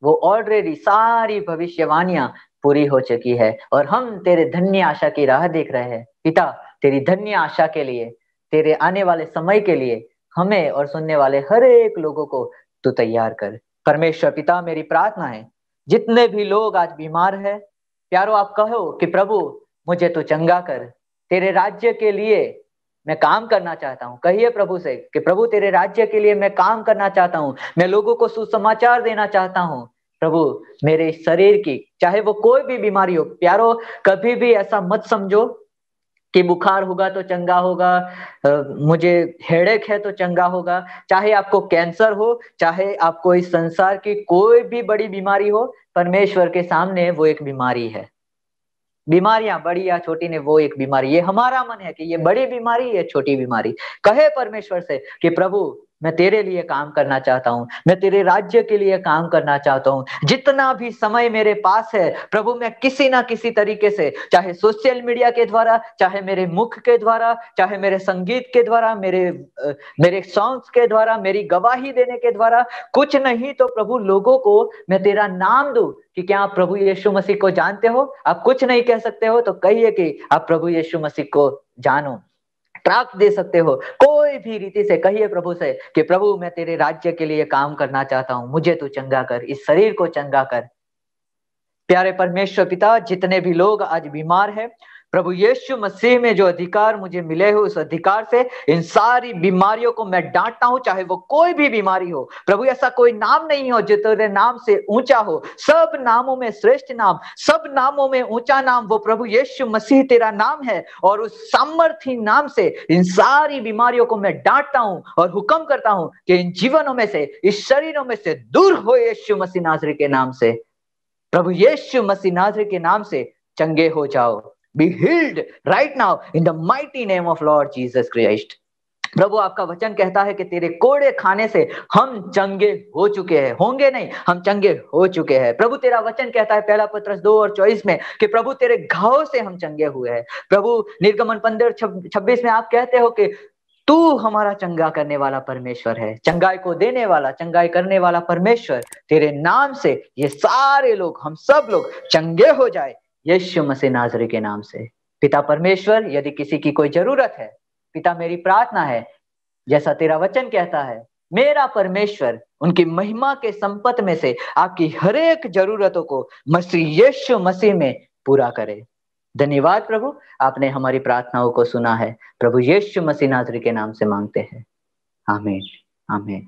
वो ऑलरेडी सारी भविष्यवाणियां पूरी हो चुकी है और हम तेरे धन्य आशा की राह देख रहे हैं पिता तेरी धन्य आशा के लिए तेरे आने वाले समय के लिए हमें और सुनने वाले हर एक लोगों को तू तैयार कर परमेश्वर पिता मेरी प्रार्थना है जितने भी लोग आज बीमार है प्यारो आप कहो कि प्रभु मुझे तो चंगा कर तेरे राज्य के लिए मैं काम करना चाहता हूँ कहिए प्रभु से कि प्रभु तेरे राज्य के लिए मैं काम करना चाहता हूँ मैं लोगों को सुसमाचार देना चाहता हूँ प्रभु मेरे शरीर की चाहे वो कोई भी बीमारी हो प्यारो कभी भी ऐसा मत समझो कि बुखार होगा तो चंगा होगा मुझे हेडेक है तो चंगा होगा चाहे आपको कैंसर हो चाहे आपको इस संसार की कोई भी बड़ी बीमारी हो परमेश्वर के सामने वो एक बीमारी है बीमारियां बड़ी या छोटी ने वो एक बीमारी ये हमारा मन है कि ये बड़ी बीमारी या छोटी बीमारी कहे परमेश्वर से कि प्रभु मैं तेरे लिए काम करना चाहता हूँ मैं तेरे राज्य के लिए काम करना चाहता हूँ जितना भी समय मेरे पास है प्रभु मैं किसी ना किसी तरीके से चाहे सोशल मीडिया के द्वारा चाहे मेरे मुख के द्वारा चाहे मेरे संगीत के द्वारा मेरे मेरे सॉन्ग्स के द्वारा मेरी गवाही देने के द्वारा कुछ नहीं तो प्रभु लोगों को मैं तेरा नाम दू कि क्या आप प्रभु यीशु मसीह को जानते हो आप कुछ नहीं कह सकते हो तो कहिए कि आप प्रभु यीशु मसीह को जानो ट्रैक दे सकते हो कोई भी रीति से कहिए प्रभु से कि प्रभु मैं तेरे राज्य के लिए काम करना चाहता हूं मुझे तू चंगा कर इस शरीर को चंगा कर प्यारे परमेश्वर पिता जितने भी लोग आज बीमार है प्रभु यीशु मसीह में जो अधिकार मुझे मिले हो उस अधिकार से इन सारी बीमारियों को मैं डांटता हूं चाहे वो कोई भी बीमारी हो प्रभु ऐसा कोई नाम नहीं हो जो तेरे नाम से ऊंचा हो सब नामों में श्रेष्ठ नाम सब नामों में ऊंचा नाम वो प्रभु यीशु मसीह तेरा नाम है और उस सामर्थ्य नाम से इन सारी बीमारियों को मैं डांटता हूं और हुक्म करता हूं कि इन जीवनों में से इस शरीरों में से दूर हो यीशु मसीह नाजरे के नाम से प्रभु यीशु मसीह नाजर के नाम से चंगे हो जाओ be healed right now in the mighty name of Lord Jesus Christ. प्रभु आपका वचन कहता है कि तेरे कोड़े खाने से हम चंगे हो चुके हैं होंगे नहीं हम चंगे हो चुके हैं प्रभु तेरा वचन कहता है पहला पत्र दो और चौबीस में कि प्रभु तेरे घाव से हम चंगे हुए हैं प्रभु निर्गमन पंद्रह छब्बीस में आप कहते हो कि तू हमारा चंगा करने वाला परमेश्वर है चंगाई को देने वाला चंगाई करने वाला परमेश्वर तेरे नाम से ये सारे लोग हम सब लोग चंगे हो जाए यीशु मसीह नाजरी के नाम से पिता परमेश्वर यदि किसी की कोई जरूरत है पिता मेरी प्रार्थना है जैसा तेरा वचन कहता है मेरा परमेश्वर उनकी महिमा के संपत्त में से आपकी हरेक जरूरतों को मसीह यीशु मसीह में पूरा करे धन्यवाद प्रभु आपने हमारी प्रार्थनाओं को सुना है प्रभु यीशु मसीह नाजरी के नाम से मांगते हैं आमीन आमीन